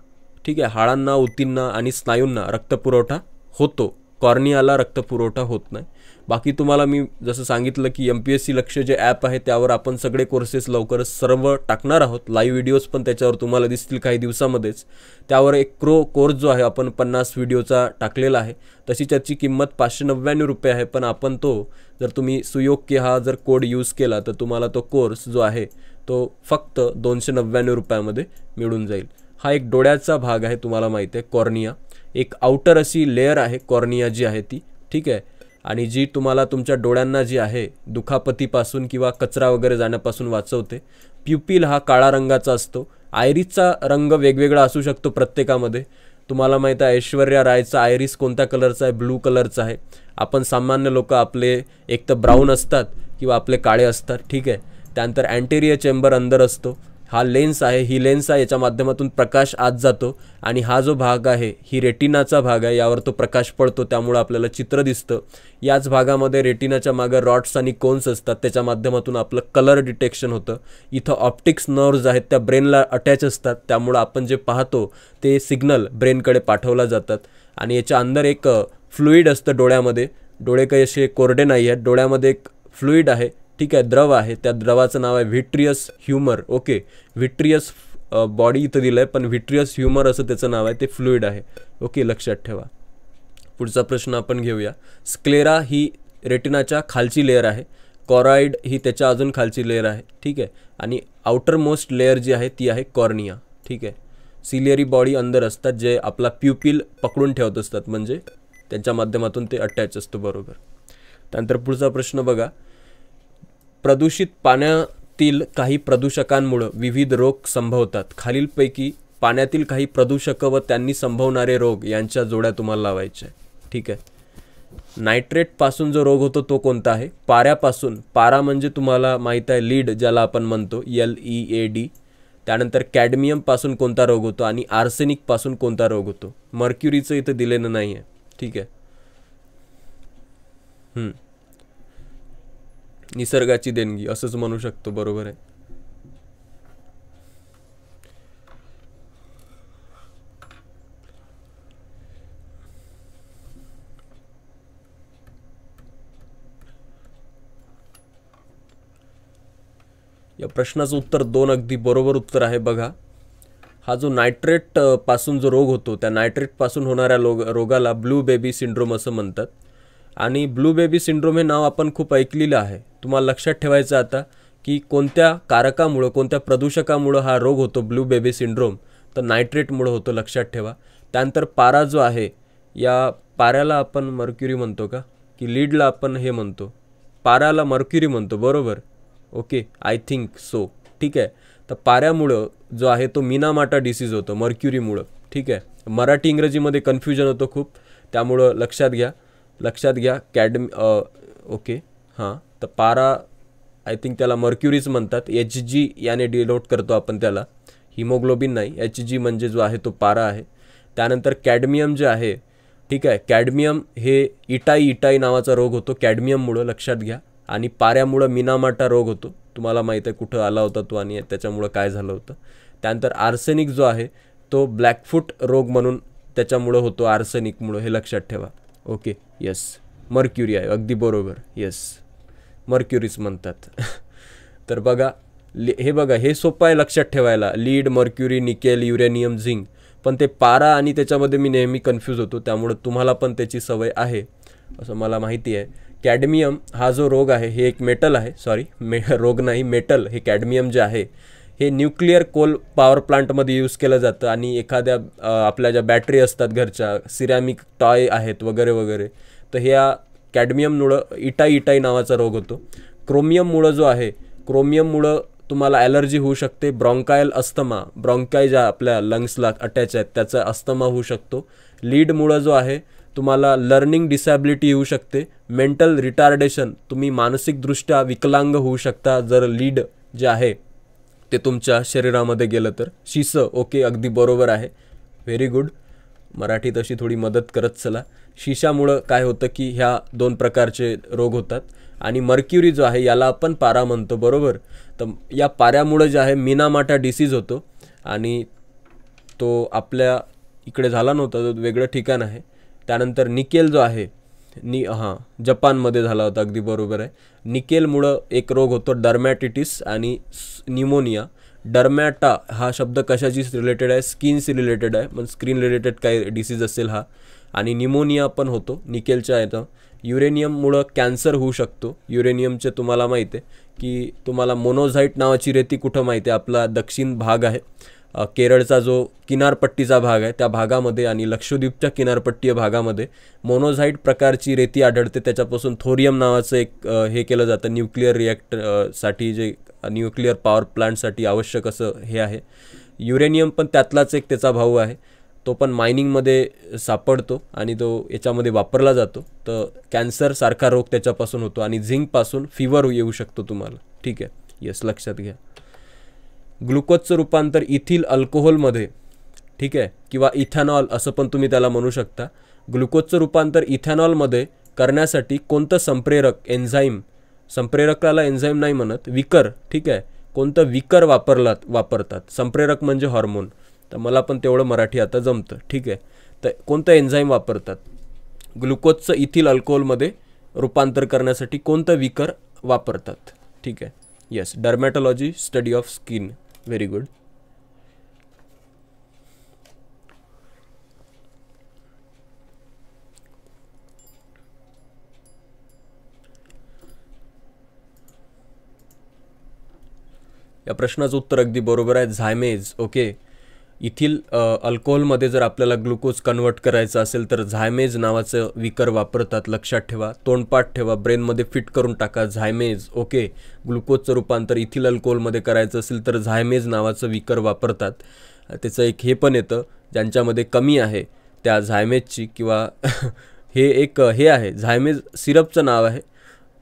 ठीक आहे हाळांना उतींना आणि स्नायूंना रक्तपुरवठा होतो कॉर्नियाला रक्तपुरवठा होत नाही बाकी तुम्हाला मी जसं सांगितलं की एम पी एस सी लक्ष जे ॲप आहे त्यावर आपण सगळे कोर्सेस लवकर सर्व टाकणार आहोत लाईव्ह व्हिडिओज पण त्याच्यावर तुम्हाला दिसतील काही दिवसामध्येच त्यावर एक क्रो कोर्स जो आहे आपण पन्नास व्हिडिओचा टाकलेला आहे तशी त्याची किंमत पाचशे नव्याण्णव रुपये आहे पण आपण तो जर तुम्ही सुयोग्य हा जर कोड यूज केला तर तुम्हाला तो कोर्स जो आहे तो फक्त दोनशे नव्याण्णव रुपयामध्ये मिळून जाईल हा एक डोळ्याचा भाग आहे तुम्हाला माहिती आहे कॉर्निया एक आउटर अशी लेअर आहे कॉर्निया जी आहे ती ठीक आहे आणि जी तुम्हाला तुमच्या डोळ्यांना जी आहे दुखापतीपासून किंवा कचरा वगैरे जाण्यापासून वाचवते प्युपिल हा काळा रंगाचा असतो आयरीसचा रंग वेगवेगळा असू शकतो प्रत्येकामध्ये तुम्हाला माहीत आहे ऐश्वर्या रायचा आयरिस कोणत्या कलरचा आहे ब्लू कलरचा आहे आपण सामान्य लोक आपले एक तर ब्राऊन असतात किंवा आपले काळे असतात ठीक आहे त्यानंतर अँटेरिया चेंबर अंदर असतो हा लेन्स आहे ही लेन्स आहे याच्या माध्यमातून प्रकाश आत जातो आणि हा जो भाग आहे ही रेटिनाचा भाग आहे यावर तो प्रकाश पडतो त्यामुळं आपल्याला चित्र दिसतं याच भागामध्ये रेटिनाच्या मागे रॉड्स आणि कोन्स असतात त्याच्या माध्यमातून आपलं कलर डिटेक्शन होतं इथं ऑप्टिक्स नर्व्ज आहेत त्या ब्रेनला अटॅच असतात त्यामुळं आपण जे पाहतो ते सिग्नल ब्रेनकडे पाठवला जातात आणि याच्या अंदर एक फ्लुईड असतं डोळ्यामध्ये डोळे काही असे कोरडे नाही आहेत डोळ्यामध्ये एक फ्लुईड आहे ठीक आहे द्रव आहे त्या द्रवाचं नाव आहे vitreous humour okay vitreous body इथं दिलं आहे पण व्हिट्रियस ह्युमर असं त्याचं नाव आहे ते फ्लुईड आहे ओके लक्षात ठेवा पुढचा प्रश्न आपण घेऊया स्क्लेरा ही रेटिनाच्या खालची लेअर आहे कॉरॉइड ही त्याच्या अजून खालची लेअर आहे ठीक आहे आणि आउटर मोस्ट लेअर जी आहे ती आहे कॉर्निया ठीक आहे सिलियरी बॉडी अंदर असतात जे आपला प्युपिल पकडून ठेवत असतात म्हणजे त्यांच्या माध्यमातून ते अटॅच असतं बरोबर त्यानंतर पुढचा प्रश्न बघा प्रदूषित पाण्यातील काही प्रदूषकांमुळं विविध रोग संभवतात खालीलपैकी पाण्यातील काही प्रदूषकं व त्यांनी संभवणारे रोग यांच्या जोड्या तुम्हाला लावायच्या ठीक आहे नायट्रेटपासून जो रोग होतो तो कोणता आहे पाऱ्यापासून पारा म्हणजे तुम्हाला माहीत आहे लीड ज्याला आपण म्हणतो एल ई ए डी त्यानंतर कॅडमियमपासून कोणता रोग होतो आणि आर्सेनिकपासून कोणता रोग होतो मर्क्युरीचं इथं दिलेलं नाही आहे ठीक आहे निसर्गाची देणगी असंच म्हणू शकतो बरोबर आहे या प्रश्नाचं उत्तर दोन अगदी बरोबर उत्तर आहे बघा हा जो नायट्रेट पासून जो रोग होतो त्या नायट्रेट पासून होणाऱ्या रोग रोगाला ब्लू बेबी सिंड्रोम असं म्हणतात आणि ब्लू बेबी सिंड्रोम हे नाव आपण खूप ऐकलेलं आहे तुम्हाला लक्षात ठेवायचं आता की कोणत्या कारकामुळं कोणत्या प्रदूषकामुळं हा रोग होतो ब्लू बेबी सिंड्रोम तर नायट्रेटमुळं होतो लक्षात ठेवा त्यानंतर पारा जो आहे या पाऱ्याला आपण मर्क्युरी म्हणतो का की लीडला आपण हे म्हणतो पाऱ्याला मर्क्युरी म्हणतो बरोबर ओके आय थिंक सो ठीक आहे तर पाऱ्यामुळं जो आहे तो मिनामाटा डिसीज होतो मर्क्युरीमुळं ठीक आहे मराठी इंग्रजीमध्ये कन्फ्युजन होतं खूप त्यामुळं लक्षात घ्या लक्षात घ्या कॅडम ओके हां तर पारा आय थिंक त्याला मर्क्युरीज म्हणतात एच जी याने डिलोट करतो आपण त्याला हिमोग्लोबिन नाही एच जी म्हणजे जो आहे तो पारा आहे त्यानंतर कॅडमियम जे आहे ठीक आहे कॅडमियम हे इटाई इटाई नावाचा रोग होतो कॅडमियममुळं लक्षात घ्या आणि पाऱ्यामुळं मिनामाटा रोग होतो तुम्हाला माहीत आहे कुठं आला होता तो आणि त्याच्यामुळं काय झालं होतं त्यानंतर आर्सेनिक जो आहे तो ब्लॅकफूट रोग म्हणून त्याच्यामुळं होतो आर्सेनिकमुळं हे लक्षात ठेवा ओके यस मर्क्युरी आहे अगदी बरोबर यस मर्क्युरीच म्हणतात तर बघा हे बघा हे सोपं आहे लक्षात ठेवायला lead mercury nickel uranium zinc पण ते पारा आणि त्याच्यामध्ये मी नेहमी कन्फ्यूज होतो त्यामुळे तुम्हाला पण त्याची सवय आहे असं मला माहिती आहे कॅडमियम हा जो रोग आहे हे एक मेटल आहे सॉरी मे रोग नाही मेटल हे कॅडमियम जे आहे हे न्यूक्लिअर कोल पॉवर प्लांटमध्ये यूज केलं जातं आणि एखाद्या आपल्या ज्या बॅटरी असतात घरच्या सिरॅमिक टॉय आहेत वगैरे वगैरे तर ह्या कॅडमियममुळं इटाई इटाई नावाचा रोग होतो क्रोमियममुळं जो आहे क्रोमियममुळं तुम्हाला ॲलर्जी होऊ शकते ब्रॉन्कायल अस्थमा ब्रॉन्काय ज्या आपल्या लंग्सला अटॅच आहेत त्याचा अस्थमा होऊ शकतो लीडमुळं जो आहे तुम्हाला लर्निंग डिसॅबिलिटी येऊ शकते मेंटल रिटार्डेशन तुम्ही मानसिकदृष्ट्या विकलांग होऊ शकता जर लीड जे आहे ते तुमच्या शरीरामध्ये गेलं तर शिसं ओके अगदी बरोबर आहे व्हेरी गुड मराठीत अशी थोडी मदत करत चला शिशामुळं काय होतं की ह्या दोन प्रकारचे रोग होतात आणि मर्क्युरी जो आहे याला आपण पारा म्हणतो बरोबर तर या पाऱ्यामुळं जे आहे मिनामाटा डिसीज होतो आणि तो आपल्या इकडे झाला नव्हता तो वेगळं ठिकाण आहे त्यानंतर निकेल जो आहे नि हां जपानमध्ये झाला होता अगदी बरोबर आहे निकेलमुळं एक रोग होतो डर्मॅटिटिस आणि निमोनिया डर्मॅटा हा शब्द कशाशी रिलेटेड आहे स्किनशी रिलेटेड आहे म्हणजे स्किन रिलेटेड काही डिसीज असेल हा आणि निमोनिया पण होतो निकेलच्या आहे युरेनियममुळं कॅन्सर होऊ शकतो युरेनियमचे तुम्हाला माहिती आहे की तुम्हाला मोनोझाईट नावाची रेती कुठं माहिती आहे आपला दक्षिण भाग आहे केरळचा जो किनारपट्टीचा भाग आहे त्या भागामध्ये आणि लक्षद्वीपच्या किनारपट्टीय भागामध्ये मोनोझाईट प्रकारची रेती आढळते त्याच्यापासून थोरियम नावाचं एक हे केलं जातं न्यूक्लिअर रिॲक्ट साठी जे न्यूक्लिअर पॉवर प्लांटसाठी आवश्यक असं हे आहे युरेनियम पण त्यातलाच एक त्याचा भाऊ आहे तो पण मायनिंगमध्ये सापडतो आणि तो याच्यामध्ये वापरला जातो तर कॅन्सरसारखा रोग त्याच्यापासून होतो आणि झिंकपासून फीवर येऊ शकतो तुम्हाला ठीक आहे येस लक्षात घ्या ग्लुकोजचं रूपांतर इथिल अल्कोहोलमध्ये ठीक आहे किंवा इथॅनॉल असं पण तुम्ही त्याला म्हणू शकता ग्लुकोजचं रूपांतर इथॅनॉलमध्ये करण्यासाठी कोणतं संप्रेरक एन्झाईम संप्रेरकाला एन्झाईम नाही म्हणत विकर ठीक आहे कोणतं विकर वापरलात वापरतात संप्रेरक म्हणजे हॉर्मोन तर मला पण तेवढं मराठी आता जमतं ठीक आहे तर कोणतं एन्झाईम वापरतात ग्लुकोजचं इथिल अल्कोहोलमध्ये रूपांतर करण्यासाठी कोणतं विकर वापरतात ठीक आहे yes dermatology study of skin very good या प्रश्नाचं उत्तर अगदी बरोबर आहे झायमेज ओके इथील अल्कोहोलमध्ये जर आपल्याला ग्लुकोज कन्वर्ट करायचं असेल तर झायमेज नावाचं विकर वापरतात लक्षात ठेवा तोंडपाठ ठेवा ब्रेनमध्ये फिट करून टाका झायमेज ओके ग्लुकोजचं रूपांतर इथील अल्कोहोलमध्ये करायचं असेल तर झायमेज नावाचं विकर वापरतात त्याचं एक हे पण येतं ज्यांच्यामध्ये कमी आहे त्या झायमेजची किंवा हे एक हे आहे झायमेज सिरपचं नाव आहे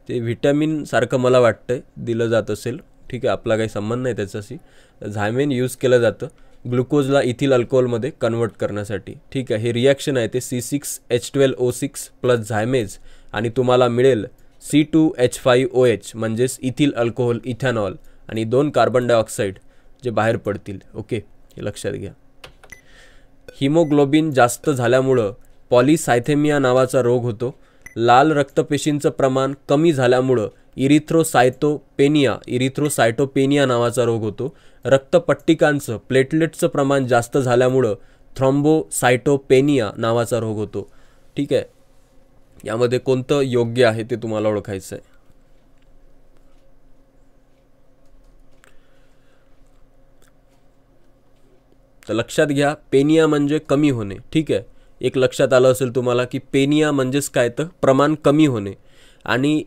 ते व्हिटॅमिन सारखं मला वाटतं दिलं जात असेल ठीक आहे आपला काही संबंध नाही त्याच्याशी झायमेन यूज केलं जातं ग्लुकोजला इथिल अल्कोहोलमध्ये कन्वर्ट करण्यासाठी ठीक आहे हे रिॲक्शन आहे ते C six H twelve O six plus zymase आणि तुम्हाला मिळेल C two H five O H म्हणजेच इथिल अल्कोहोल इथॅनॉल आणि दोन कार्बन डायऑक्साईड जे बाहेर पडतील ओके हे लक्षात घ्या हिमोग्लोबिन जास्त झाल्यामुळं पॉलिसायथेमिया नावाचा रोग होतो लाल रक्तपेशींचं प्रमाण कमी झाल्यामुळं इरिथ्रोसायटोपेनिया इरिथ्रोसायटोपेनिया नावाचा रोग होतो रक्तपट्टिकांचं प्लेटलेटचं प्रमाण जास्त झाल्यामुळं थ्रॉम्बोसायटोपेनिया नावाचा रोग होतो ठीक आहे यामध्ये कोणतं योग्य आहे ते तुम्हाला ओळखायचं आहे तर लक्षात घ्या पेनिया म्हणजे कमी होणे ठीक आहे एक लक्षात आलं असेल तुम्हाला की पेनिया म्हणजेच काय तर प्रमाण कमी होणे आणि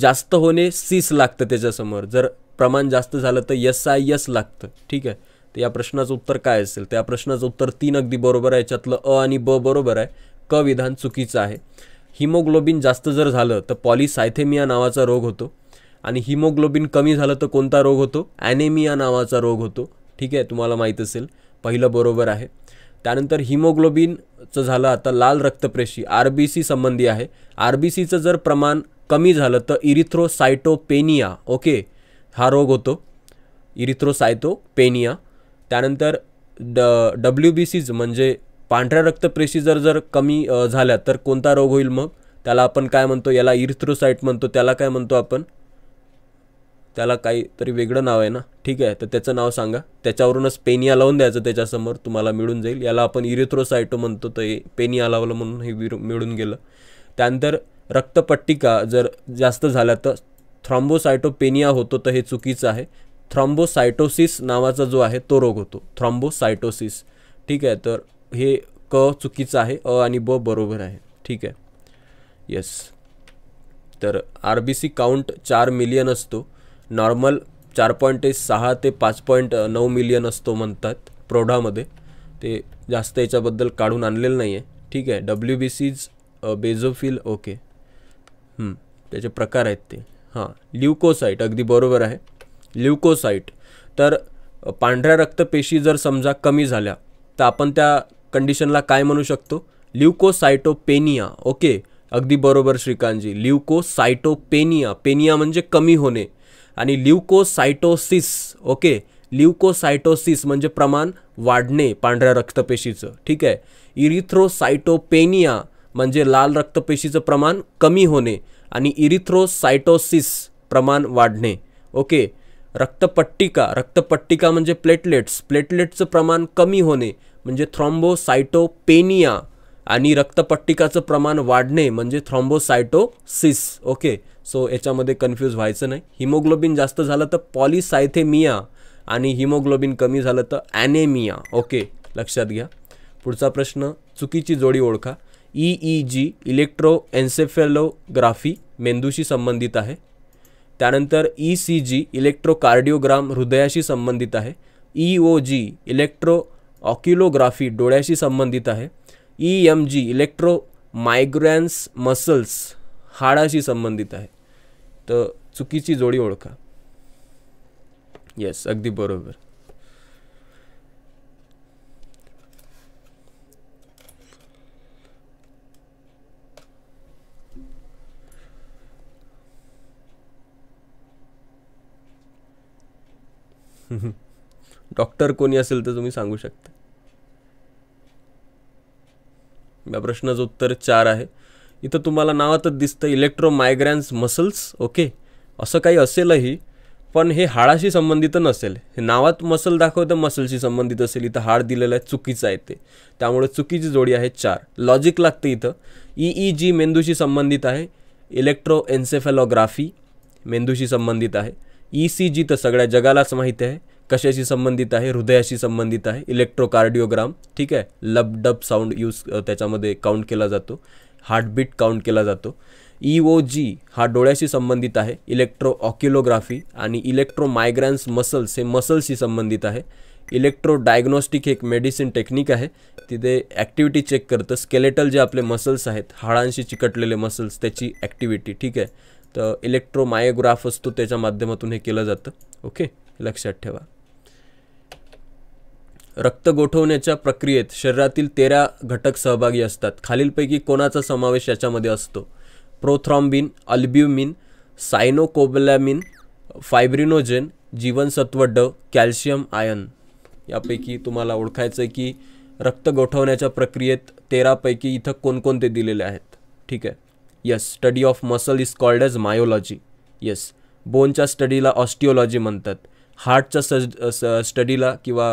जास्त होणे सीस लागतं त्याच्यासमोर जर प्रमाण जास्त झालं तर यस आय यस लागतं ठीक आहे तर या प्रश्नाचं उत्तर काय असेल तर या प्रश्नाचं उत्तर तीन अगदी बरोबर आहे याच्यातलं अ आणि ब बरोबर आहे क विधान चुकीचं आहे हिमोग्लोबिन जास्त जर झालं तर पॉलिसायथेमिया नावाचा रोग होतो आणि हिमोग्लोबिन कमी झालं तर कोणता रोग होतो ॲनेमिया नावाचा रोग होतो ठीक आहे तुम्हाला माहीत असेल पहिलं बरोबर आहे त्यानंतर हिमोग्लोबिनचं झालं आता लाल रक्तप्रेशी आर बी सी संबंधी आहे आर बी सीचं जर प्रमाण कमी झालं तर इरिथ्रोसायटोपेनिया ओके हा रोग होतो इरिथ्रोसायतो पेनिया त्यानंतर ड डब्ल्यू बी सीज म्हणजे पांढऱ्या रक्तपेशी जर जर कमी झाल्या तर कोणता रोग होईल मग त्याला आपण काय म्हणतो याला इरिथ्रोसाईट म्हणतो त्याला काय म्हणतो आपण त्याला काहीतरी वेगळं नाव आहे ना ठीक आहे तर त्याचं नाव सांगा त्याच्यावरूनच पेनिया लावून द्यायचं त्याच्यासमोर तुम्हाला मिळून जाईल याला आपण इरिथ्रोसायटो म्हणतो तर हे पेनिया लावलं म्हणून हे विरु मिळून गेलं त्यानंतर रक्तपट्टिका जर जास्त झाल्या तर थ्रॉम्बोसायटोपेनिया होतो तर हे चुकीचं आहे थ्रॉम्बोसायटोसिस नावाचा जो आहे तो रोग होतो थ्रॉम्बोसायटोसिस ठीक आहे तर हे क चुकीचं आहे अ आणि ब बरोबर आहे ठीक आहे येस तर आर बी सी काउंट चार मिलियन असतो नॉर्मल चार पॉईंट सहा ते पाच पॉईंट नऊ मिलियन असतो म्हणतात प्रौढामध्ये ते जास्त याच्याबद्दल काढून आणलेलं नाही आहे ठीक आहे W B Cs basophil okay त्याचे प्रकार आहेत ते हां ल्युकोसाइट अगदी बरोबर आहे ल्युकोसाइट तर पांढऱ्या रक्तपेशी जर समजा कमी झाल्या तर आपण त्या कंडिशनला काय म्हणू शकतो ल्युकोसायटोपेनिया ओके अगदी बरोबर श्रीकांतजी ल्युकोसायटोपेनिया पेनिया म्हणजे कमी होणे आणि ल्युकोसायटोसिस ओके ल्युकोसायटोसिस म्हणजे प्रमाण वाढणे पांढऱ्या रक्तपेशीचं ठीक आहे इरिथ्रोसायटोपेनिया म्हणजे लाल रक्तपेशीचं प्रमाण कमी होणे आणि इरिथ्रोसायटोसिस प्रमाण वाढणे ओके रक्तपट्टिका रक्तपट्टिका म्हणजे प्लेटलेट्स प्लेटलेटचं प्रमाण कमी होणे म्हणजे थ्रॉम्बोसायटोपेनिया आणि रक्तपट्टिकाचं प्रमाण वाढणे म्हणजे थ्रॉम्बोसायटोसिस ओके सो याच्यामध्ये कन्फ्यूज व्हायचं नाही हिमोग्लोबिन जास्त झालं तर पॉलिसायथेमिया आणि हिमोग्लोबिन कमी झालं तर ॲनेमिया ओके लक्षात घ्या पुढचा प्रश्न चुकीची जोडी ओळखा ई ई जी एन्सेफेलोग्राफी मेंदूशी संबंधित आहे त्यानंतर ई सी जी इलेक्ट्रोकार्डिओग्राम हृदयाशी संबंधित आहे ई ओ जी इलेक्ट्रो ऑक्युलोग्राफी डोळ्याशी संबंधित आहे E M G electro myograms muscles हाडाशी संबंधित आहे तर चुकीची जोडी ओळखा येस अगदी बरोबर डॉक्टर कोणी असेल तर तुम्ही सांगू शकता या प्रश्नाचं उत्तर चार आहे इथं तुम्हाला नावातच दिसतं इलेक्ट्रोमायग्रॅन्स मसल्स ओके असं काही असेलही पण हे हाडाशी संबंधित नसेल हे नावात मसल दाखवतं मसलशी संबंधित असेल इथं हाड दिलेलं आहे चुकीचं आहे ते त्यामुळे चुकीची जोडी आहे चार लॉजिक लागते इथं ई ई जी मेंदूशी संबंधित आहे इलेक्ट्रो एन्सेफेलोग्राफी मेंदूशी संबंधित आहे ई सी जी तर सगळ्या जगालाच माहिती आहे कशाशी संबंधित आहे हृदयाशी संबंधित आहे इलेक्ट्रोकार्डिओग्राम ठीक आहे लबडब साऊंड यूज त्याच्यामध्ये काउंट केला जातो हार्टबीट काउंट केला जातो ई ओ जी हा डोळ्याशी संबंधित आहे इलेक्ट्रो ऑक्युलोग्राफी आणि इलेक्ट्रोमायग्रॅन्स मसल्स हे मसल्सशी संबंधित आहे इलेक्ट्रो डायग्नॉस्टिक एक मेडिसिन टेक्निक आहे तिथे ॲक्टिव्हिटी चेक करतं स्केलेटल जे आपले मसल्स आहेत हाडांशी चिकटलेले मसल्स त्याची ॲक्टिव्हिटी ठीक आहे तर इलेक्ट्रोमायोग्राफ असतो त्याच्या माध्यमातून हे केलं जातं ओके लक्षात ठेवा रक्त गोठवण्याच्या प्रक्रियेत शरीरातील तेरा घटक सहभागी असतात खालीलपैकी कोणाचा समावेश याच्यामध्ये असतो प्रोथ्रॉम्बिन अल्ब्युमिन सायनोकोबलॅमिन फायब्रिनोजेन जीवनसत्व ड कॅल्शियम आयन यापैकी तुम्हाला ओळखायचं आहे की रक्त गोठवण्याच्या प्रक्रियेत तेरापैकी इथं कोणकोणते दिलेले आहेत ठीक आहे yes study of muscle is called as myology yes बोनच्या स्टडीला ऑस्टिओलॉजी म्हणतात हार्टच्या सज स्टडीला किंवा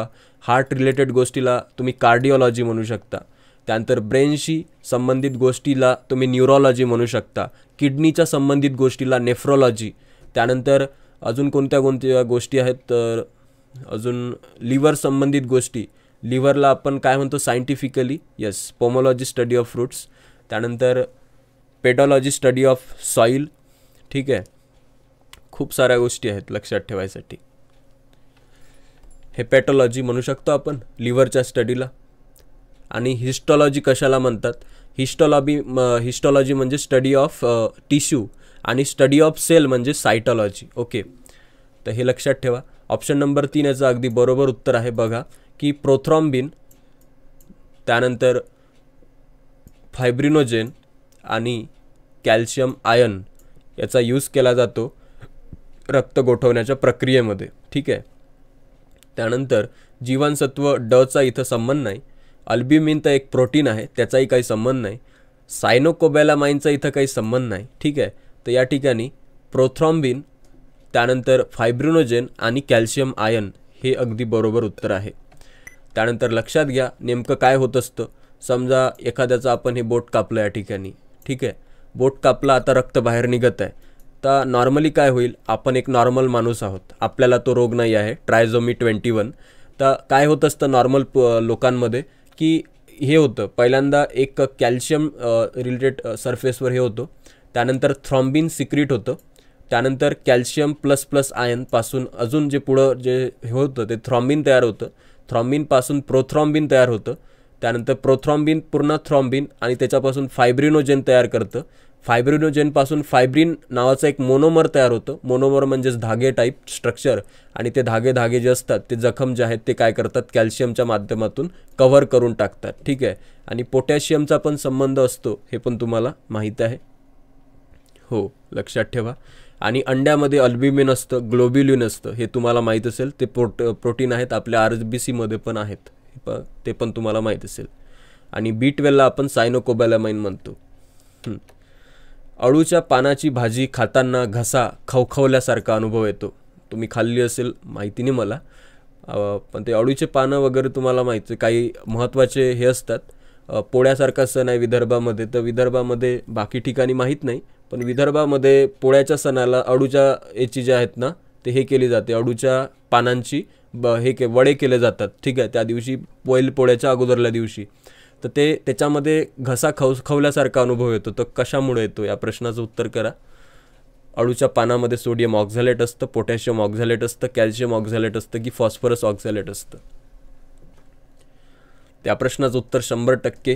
हार्ट रिलेटेड गोष्टीला तुम्ही कार्डिओलॉजी म्हणू शकता त्यानंतर ब्रेनशी संबंधित गोष्टीला तुम्ही न्यूरोलॉजी म्हणू शकता किडनीच्या संबंधित गोष्टीला नेफ्रोलॉजी त्यानंतर अजून कोणत्या कोणत्या गोष्टी आहेत तर अजून लिव्हर संबंधित गोष्टी लिव्हरला आपण काय म्हणतो scientifically yes pomology study of fruits त्यानंतर पेटॉलॉजी स्टडी ऑफ सॉईल ठीक आहे खूप साऱ्या गोष्टी आहेत लक्षात ठेवायसाठी हे पॅटॉलॉजी म्हणू शकतो आपण लिव्हरच्या स्टडीला आणि हिस्टॉलॉजी कशाला म्हणतात हिस्टॉलॉबी हिस्टॉलॉजी म्हणजे स्टडी ऑफ टिश्यू आणि स्टडी ऑफ सेल म्हणजे सायटॉलॉजी ओके तर हे लक्षात ठेवा ऑप्शन नंबर तीन याचं अगदी बरोबर उत्तर आहे बघा की प्रोथ्रॉम्बिन त्यानंतर फायब्रिनोजेन आणि कॅल्शियम आयन याचा यूज केला जातो रक्त गोठवण्याच्या प्रक्रियेमध्ये ठीक आहे त्यानंतर जीवनसत्व डचा इथं संबंध नाही अल्बिमिन तर एक प्रोटीन आहे त्याचाही काही संबंध नाही सायनोकोबॅलामाईनचा इथं काही संबंध नाही ठीक आहे तर या ठिकाणी प्रोथ्रॉम्बिन त्यानंतर फायब्रिनोजेन आणि कॅल्शियम आयन हे अगदी बरोबर उत्तर आहे त्यानंतर लक्षात घ्या नेमकं काय होत असतं समजा एखाद्याचं आपण हे बोट कापलं या ठिकाणी ठीक आहे बोट कापला आता रक्त बाहेर निघत आहे तर नॉर्मली काय होईल आपण एक नॉर्मल माणूस आहोत आपल्याला तो रोग नाही आहे ट्रायझोमी ट्वेंटी वन तर काय होत असतं नॉर्मल लोकांमध्ये की हे होतं पहिल्यांदा एक कॅल्शियम रिलेटेड सरफेसवर हे होतं त्यानंतर थ्रॉम्बिन सिक्रीट होतं त्यानंतर कॅल्शियम प्लस प्लस आयनपासून अजून जे पुढं जे हे होतं ते थ्रॉम्बिन तयार होतं थ्रॉम्बिनपासून प्रोथ्रॉम्बिन तयार होतं त्यानंतर प्रोथ्रॉम्बिन पूर्ण थ्रॉम्बिन आणि त्याच्यापासून फायब्रिनोजेन तयार करतं फायब्रिनोजेनपासून फायब्रिन नावाचा एक मोनोमर तयार होतं मोनोमर म्हणजेच धागे टाईप स्ट्रक्चर आणि ते धागे धागे जे असतात ते जखम जे आहेत ते काय करतात कॅल्शियमच्या माध्यमातून कव्हर करून टाकतात ठीक आहे आणि पोटॅशियमचा पण संबंध असतो हे पण तुम्हाला माहीत आहे हो लक्षात ठेवा आणि अंड्यामध्ये अल्ब्युमिन असतं ग्लोबिल्युन असतं हे तुम्हाला माहीत असेल ते प्रोट प्रोटीन आहेत आपल्या आर बी सीमध्ये पण आहेत ते पण तुम्हाला माहीत असेल आणि बी ट्वेलला आपण सायनोकोबॅलामाईन म्हणतो अळूच्या पानाची भाजी खाताना घसा खवखवल्यासारखा अनुभव येतो तुम्ही खाल्ली असेल माहिती नाही मला पण ते अळूचे पानं वगैरे तुम्हाला माहिती काही महत्त्वाचे हे असतात पोळ्यासारखा सण आहे विदर्भामध्ये तर विदर्भामध्ये बाकी ठिकाणी माहीत नाही पण विदर्भामध्ये पोळ्याच्या सणाला अळूच्या याची जे आहेत ना ते हे केली जाते अळूच्या पानांची ब हे के वडे केले जातात ठीक आहे त्या दिवशी बैल पोळ्याच्या अगोदरल्या दिवशी तर ते त्याच्यामध्ये घसा खव खवल्यासारखा अनुभव येतो तर कशामुळे येतो या प्रश्नाचं उत्तर करा अळूच्या पानामध्ये सोडियम ऑक्झॅलेट असतं पोटॅशियम ऑक्झॅलेट असतं कॅल्शियम ऑक्झॅलेट असतं की फॉस्फरस ऑक्झॅलेट असतं त्या प्रश्नाचं उत्तर शंभर टक्के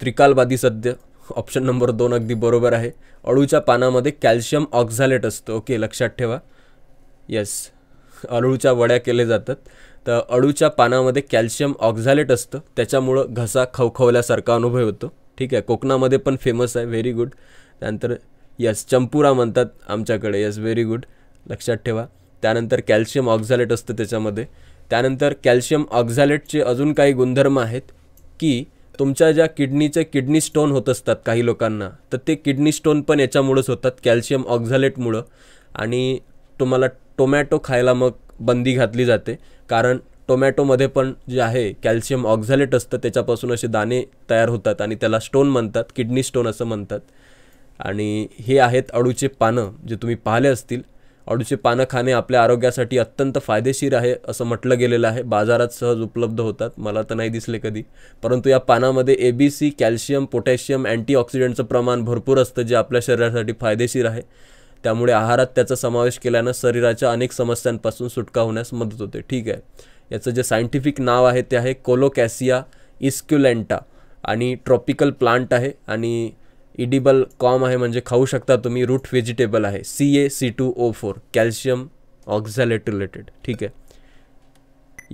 त्रिकालवादी सद्य ऑप्शन नंबर दोन अगदी बरोबर आहे अळूच्या पानामध्ये कॅल्शियम ऑक्झॅलेट असतं ओके लक्षात ठेवा येस अळूच्या वड्या केले जातात तर अळूच्या पानामध्ये कॅल्शियम ऑक्झालेट असतं त्याच्यामुळं घसा खवखवल्यासारखा अनुभव होतो ठीक आहे कोकणामध्ये पण फेमस आहे व्हेरी गुड त्यानंतर यस चंपुरा म्हणतात आमच्याकडे यस व्हेरी गुड लक्षात ठेवा त्यानंतर कॅल्शियम ऑक्झालेट असतं त्याच्यामध्ये त्यानंतर कॅल्शियम ऑक्झालेटचे अजून काही गुणधर्म आहेत की तुमच्या ज्या किडनीचे किडनी स्टोन होत असतात काही लोकांना तर ते किडनी स्टोन पण याच्यामुळंच होतात कॅल्शियम ऑक्झालेटमुळं आणि तुम्हाला टोमॅटो खायला मग बंदी घातली जाते कारण टोमॅटोमध्ये पण जे आहे कॅल्शियम ऑक्झॅलेट असतं त्याच्यापासून असे दाणे तयार होतात आणि त्याला स्टोन म्हणतात किडनी स्टोन असं म्हणतात आणि हे आहेत अडूचे पानं जे तुम्ही पाहिले असतील अडूचे पानं खाणे आपल्या आरोग्यासाठी अत्यंत फायदेशीर आहे असं म्हटलं गेलेलं आहे बाजारात सहज उपलब्ध होतात मला तर नाही दिसले कधी परंतु या पानामध्ये A B C calcium potassium अँटीऑक्सिडंटचं प्रमाण भरपूर असतं जे आपल्या शरीरासाठी फायदेशीर आहे त्यामुळे आहारात त्याचा समावेश केल्यानं शरीराच्या अनेक समस्यांपासून सुटका होण्यास मदत होते ठीक आहे याचं जे सायंटिफिक नाव आहे ते आहे कोलोकॅसिया इस्क्युलेंटा आणि ट्रॉपिकल प्लांट आहे आणि इडिबल कॉम आहे म्हणजे खाऊ शकता तुम्ही रूट व्हेजिटेबल आहे C A C two O four calcium oxalate related ठीक आहे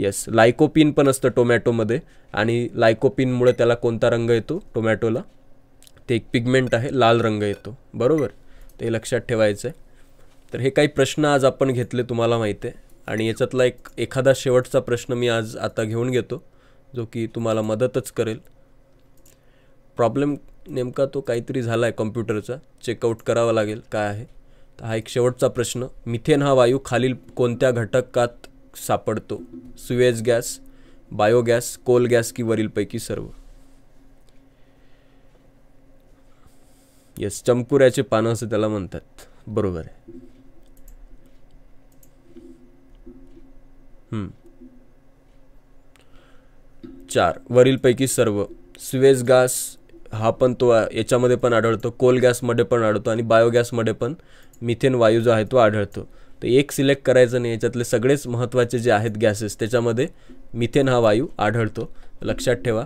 येस लायकोपिन पण असतं टोमॅटोमध्ये आणि लायकोपिनमुळे त्याला कोणता रंग येतो टोमॅटोला ते एक पिगमेंट आहे लाल रंग येतो बरोबर ते लक्षात ठेवायचं आहे तर हे काही प्रश्न आज आपण घेतले तुम्हाला माहिती आहे आणि याच्यातला एक एखादा शेवटचा प्रश्न मी आज आता घेऊन घेतो जो की तुम्हाला मदतच करेल प्रॉब्लेम नेमका तो काहीतरी झाला आहे कॉम्प्युटरचा चेकआउट करावा लागेल काय आहे तर हा एक शेवटचा प्रश्न मिथेन हा वायू खालील कोणत्या घटकात सापडतो sewage gas biogas coal gas की वरीलपैकी सर्व येस चमकुऱ्याचे पानं असं त्याला म्हणतात बरोबर आहे चार वरीलपैकी सर्व स्वेज गॅस हा पण तो याच्यामध्ये पण आढळतो कोल गॅसमध्ये पण आढळतो आणि बायोगॅसमध्ये पण मिथेन वायू जो आहे तो आढळतो तर एक सिलेक्ट करायचं नाही याच्यातले सगळेच महत्त्वाचे जे आहेत गॅसेस त्याच्यामध्ये मिथेन हा वायू आढळतो लक्षात ठेवा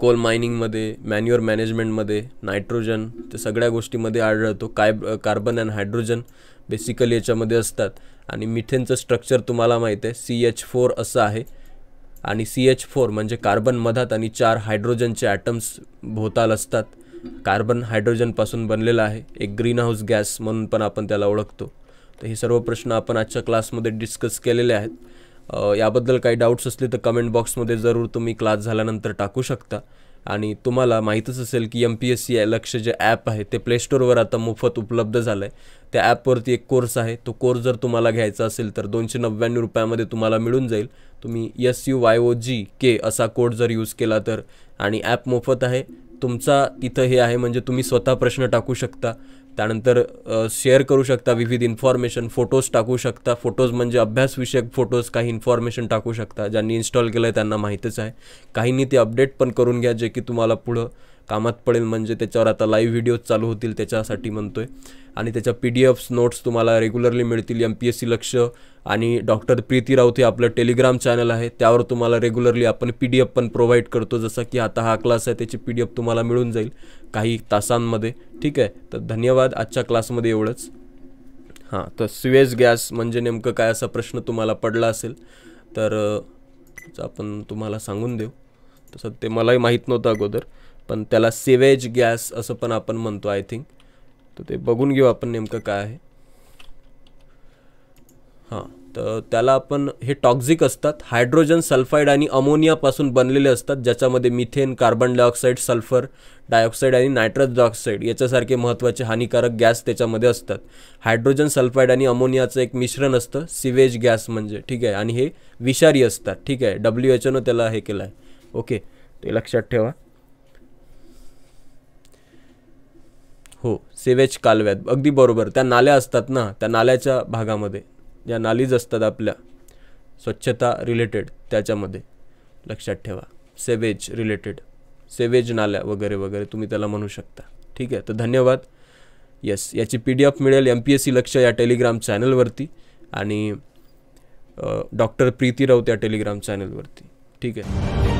कोल मायनिंगमध्ये मॅन्युअर मॅनेजमेंटमध्ये नायट्रोजन त्या सगळ्या गोष्टीमध्ये आढळतो काय कार्बन अँड हायड्रोजन बेसिकली याच्यामध्ये असतात आणि मिथेनचं स्ट्रक्चर तुम्हाला माहीत आहे सी एच फोर असं आहे आणि सी एच फोर म्हणजे कार्बन मधात आणि चार हायड्रोजनचे ॲटम्स भोवताल असतात कार्बन हायड्रोजनपासून बनलेला आहे एक ग्रीनहाऊस गॅस म्हणून पण आपण त्याला ओळखतो तर हे सर्व प्रश्न आपण आजच्या क्लासमध्ये डिस्कस केलेले आहेत याबद्दल काही डाऊट्स असले तर कमेंट बॉक्समध्ये जरूर तुम्ही क्लास झाल्यानंतर टाकू शकता आणि तुम्हाला माहीतच असेल की एम पी एस सी लक्ष जे ॲप आहे ते प्लेस्टोरवर आता मोफत उपलब्ध झालं आहे त्या ॲपवरती एक कोर्स आहे तो कोर्स जर तुम्हाला घ्यायचा असेल तर दोनशे नव्याण्णव रुपयामध्ये तुम्हाला मिळून जाईल तुम्ही S U Y O G K असा कोड जर यूज केला तर आणि ॲप मोफत आहे तुमचा इथं हे आहे म्हणजे तुम्ही स्वतः प्रश्न टाकू शकता त्यानंतर शेअर करू शकता विविध इन्फॉर्मेशन फोटोज टाकू शकता फोटोज म्हणजे अभ्यासविषयक फोटोज काही इन्फॉर्मेशन टाकू शकता ज्यांनी इन्स्टॉल केलं आहे त्यांना माहीतच आहे काहींनी ते अपडेट पण करून घ्या जे की तुम्हाला पुढं कामात पडेल म्हणजे त्याच्यावर आता लाईव्ह व्हिडिओज चालू होतील त्याच्यासाठी म्हणतो आहे आणि त्याच्या पी डी एफ्स नोट्स तुम्हाला रेग्युलरली मिळतील एम पी एस सी लक्ष आणि डॉक्टर प्रीती राऊत हे आपलं टेलिग्राम चॅनल आहे त्यावर तुम्हाला रेग्युलरली आपण पी डी एफ पण प्रोव्हाइड करतो जसं की आता हा क्लास आहे त्याची पी डी एफ तुम्हाला मिळून जाईल काही तासांमध्ये ठीक आहे तर धन्यवाद आजच्या क्लासमध्ये एवढंच हां तर सुएज गॅस म्हणजे नेमकं काय असा प्रश्न तुम्हाला पडला असेल तर आपण तुम्हाला सांगून देऊ तसं ते मलाही माहीत नव्हतं अगोदर पण त्याला सिवेज गॅस असं पण आपण म्हणतो आय थिंक तर ते बघून घेऊ आपण नेमकं काय आहे हां तर त्याला आपण हे टॉक्झिक असतात हायड्रोजन सल्फाईड आणि अमोनियापासून बनलेले असतात ज्याच्यामध्ये methane carbon dioxide sulphur dioxide आणि नायट्रस डायऑक्साईड याच्यासारखे महत्त्वाचे हानिकारक गॅस त्याच्यामध्ये असतात हायड्रोजन सल्फाईड आणि अमोनियाचं एक मिश्रण असतं सिवेज गॅस म्हणजे ठीक आहे आणि हे विषारी असतात ठीक आहे डब्ल्यू एच एनं त्याला हे केलं आहे ओके ते लक्षात ठेवा हो सेवेज कालव्यात अगदी बरोबर त्या नाल्या असतात ना त्या नाल्याच्या भागामध्ये ज्या नालीज असतात आपल्या स्वच्छता रिलेटेड त्याच्यामध्ये लक्षात ठेवा सेवेज रिलेटेड सेवेज नाल्या वगैरे वगैरे तुम्ही त्याला म्हणू शकता ठीक आहे तर धन्यवाद येस याची पी डी एफ मिळेल एम पी एस सी लक्ष या टेलिग्राम चॅनलवरती आणि डॉक्टर प्रीती राऊत या टेलिग्राम चॅनलवरती ठीक आहे